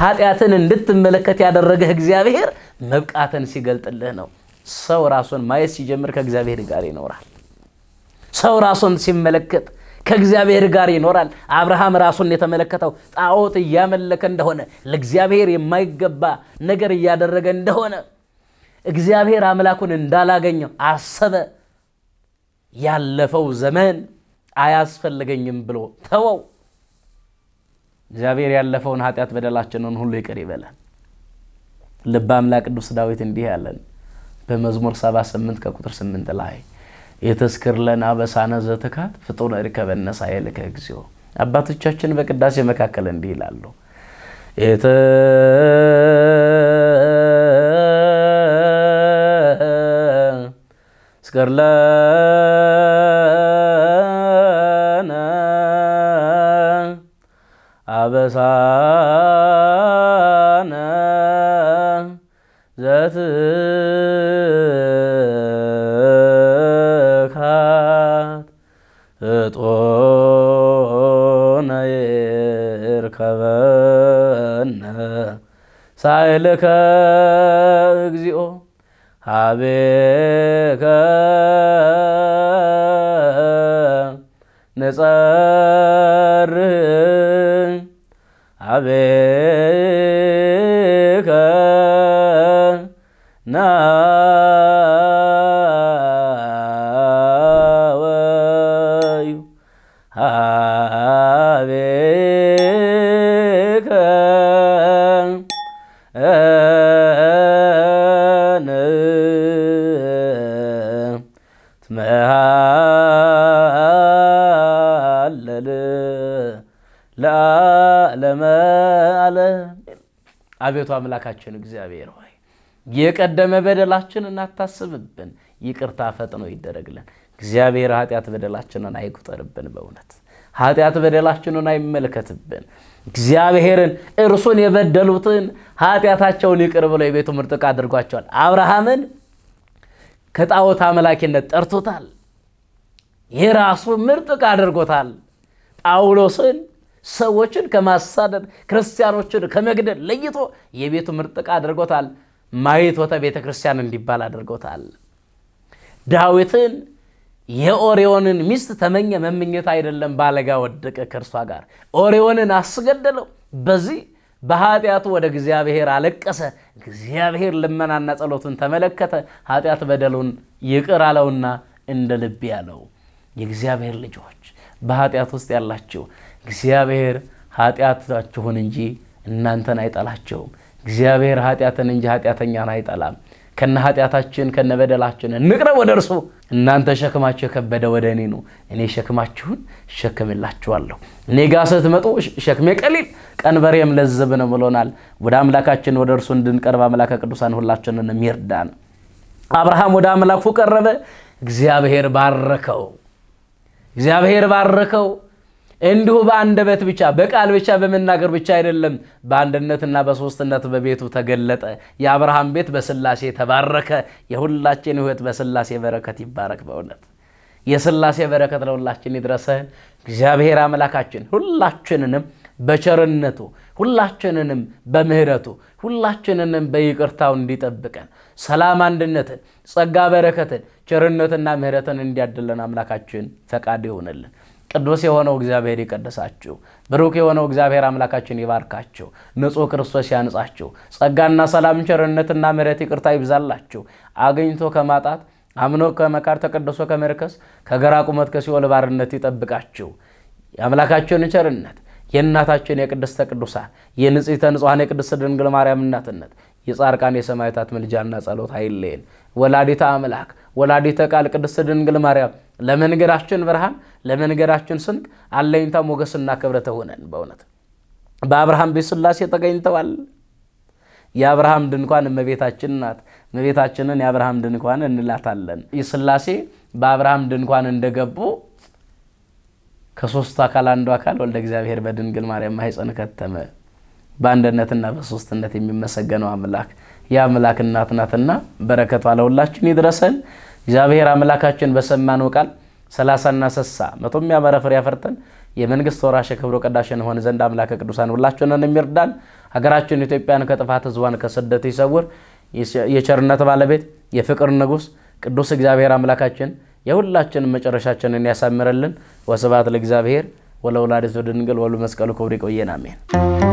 ኃጢአትን እንድትመለከት ያደረገህ እግዚአብሔር መብቃትን ሲገልጥልህ ነው። ሰው ራሱን ማየት ሲጀምር ከእግዚአብሔር ጋር ይኖራል። ሰው ራሱን ሲመለከት ከእግዚአብሔር ጋር ይኖራል። አብርሃም ራሱን የተመለከተው ጣዖት እያመለከ እንደሆነ ለእግዚአብሔር የማይገባ ነገር እያደረገ እንደሆነ እግዚአብሔር አምላኩን እንዳላገኘው አሰበ። ያለፈው ዘመን አያስፈልገኝም ብሎ ተወው። እግዚአብሔር ያለፈውን ኃጢአት በደላችንን ሁሉ ይቅር ይበለን። ልበ አምላክ ቅዱስ ዳዊት እንዲህ ያለን በመዝሙር 78 ከቁጥር 8 ላይ የተስክር ለና በሳነ ዘትካት ፍጡር እርከበነ ሳይልከ እግዚኦ። አባቶቻችን በቅዳሴ መካከል እንዲህ ይላሉ የተስክር አበሳነ ዘትካት እጦነ ይርከበነ ሳይልከ እግዚኦ ሀቤከ ንጸርህ về ለመለ አቤቱ አምላካችን እግዚአብሔር ሆይ የቀደመ በደላችንን አታስብብን፣ ይቅርታ ፈጥኖ ይደረግልን። እግዚአብሔር ኃጢአት በደላችንን አይቁጠርብን፣ በእውነት ኃጢአት በደላችንን አይመልከትብን። እግዚአብሔርን እርሱን የበደሉትን ኃጢአታቸውን ይቅር ብሎ የቤቱ ምርጥቅ አድርጓቸዋል። አብርሃምን ከጣዖት አመላኪነት ጠርቶታል። የራሱ ምርጥቅ አድርጎታል። ጳውሎስን ሰዎችን ከማሳደድ ክርስቲያኖችን ከመግደል ለይቶ የቤቱ ምርጥቃ አድርጎታል። ማኅቶተ ቤተ ክርስቲያን እንዲባል አድርጎታል። ዳዊትን የኦሪዮንን ሚስት ተመኘ መምኘት አይደለም፣ ባለጋ ወደቀ ከእርሷ ጋር ኦሪዮንን አስገደለው። በዚህ በኃጢአቱ ወደ እግዚአብሔር አለቀሰ። እግዚአብሔር ልመናና ጸሎቱን ተመለከተ። ኃጢአት በደሉን ይቅር አለውና እንደ ልብ ያለው የእግዚአብሔር ልጆች በኃጢአት ውስጥ ያላችሁ እግዚአብሔር ኃጢአታችሁን እንጂ እናንተን አይጠላቸውም። እግዚአብሔር ኃጢአትን እንጂ ኃጢአተኛን አይጠላም። ከነ ኃጢአታችን ከነ በደላችን እንቅረብ ወደ እርሱ። እናንተ ሸክማችሁ የከበደ ወደ እኔ ነው፣ እኔ ሸክማችሁን ሸክምላችኋለሁ። እኔ ጋ ስትመጡ ሸክሜ ቀሊል ቀንበሬም ለዝብ ነው ብሎናል። ወደ አምላካችን ወደ እርሱ እንድንቀርብ አምላከ ቅዱሳን ሁላችንን የሚርዳን። አብርሃም ወደ አምላኩ ቀረበ፣ እግዚአብሔር ባረከው። እግዚአብሔር ባረከው። እንዲሁ በአንደበት ብቻ በቃል ብቻ በመናገር ብቻ አይደለም፣ በአንድነትና በሶስትነት በቤቱ ተገለጠ። የአብርሃም ቤት በስላሴ ተባረከ። የሁላችን ህይወት በስላሴ በረከት ይባረክ። በእውነት የስላሴ በረከት ለሁላችን ይድረሰን። እግዚአብሔር አምላካችን ሁላችንንም በቸርነቱ ሁላችንንም በምህረቱ ሁላችንንም በይቅርታው እንዲጠብቀን ሰላም፣ አንድነትን፣ ጸጋ፣ በረከትን፣ ቸርነትና ምህረትን እንዲያድለን አምላካችን ፈቃድ ይሆንልን። ቅዱስ የሆነው እግዚአብሔር ይቀድሳችሁ፣ ብሩክ የሆነው እግዚአብሔር አምላካችን ይባርካችሁ፣ ንጹሕ ክርስቶስ ያንጻችሁ፣ ጸጋና ሰላም፣ ቸርነትና ምሕረት፣ ይቅርታ ይብዛላችሁ። አግኝቶ ከማጣት አምኖ ከመካር ተቀድሶ ከመርከስ ከገራ ቁመት ከሲኦል ባርነት ይጠብቃችሁ። የአምላካችን ቸርነት የእናታችን የቅድስተ ቅዱሳን የንጽሕተ ንጹሐን የቅድስት ድንግል ማርያም እናትነት የጻርቃን የሰማዕታት ምልጃና ጸሎት አይለየን። ወላዲተ አምላክ ወላዲተ ቃል ቅድስት ድንግል ማርያም ለመንገዳችን ብርሃን ለመንገዳችን ስንቅ አለኝታ ሞገስና ክብረት ሆነን በእውነት በአብርሃም ቤት ስላሴ ተገኝተዋል። የአብርሃም ድንኳን እመቤታችን ናት። እመቤታችንን የአብርሃም ድንኳን እንላታለን። ስላሴ በአብርሃም ድንኳን እንደገቡ ከሶስቱ አካል አንዱ አካል ወልደ እግዚአብሔር በድንግል ማርያም ማኅፀን ከተመ። በአንድነትና በሶስትነት የሚመሰገነው አምላክ የአምላክ እናት ናትና በረከቷ ለሁላችን ይድረሰን። እግዚአብሔር አምላካችን በሰማነው ቃል ሰላሳና ሰሳ መቶ የሚያመረ ፍሬ አፈርተን የመንግስት ወራሽ የክብሩ ቀዳሽ እንሆን ዘንድ አምላከ ቅዱሳን ሁላችንን የሚርዳን ሀገራችን ኢትዮጵያን ከጥፋት ህዝቧን ከስደት ይሰውር። የቸርነት ባለቤት የፍቅር ንጉስ ቅዱስ እግዚአብሔር አምላካችን የሁላችንን መጨረሻችንን ያሳምረልን። ወስብሐት ለእግዚአብሔር ወለወላዲቱ ድንግል ወለመስቀሉ ክቡር። ይቆየን። አሜን።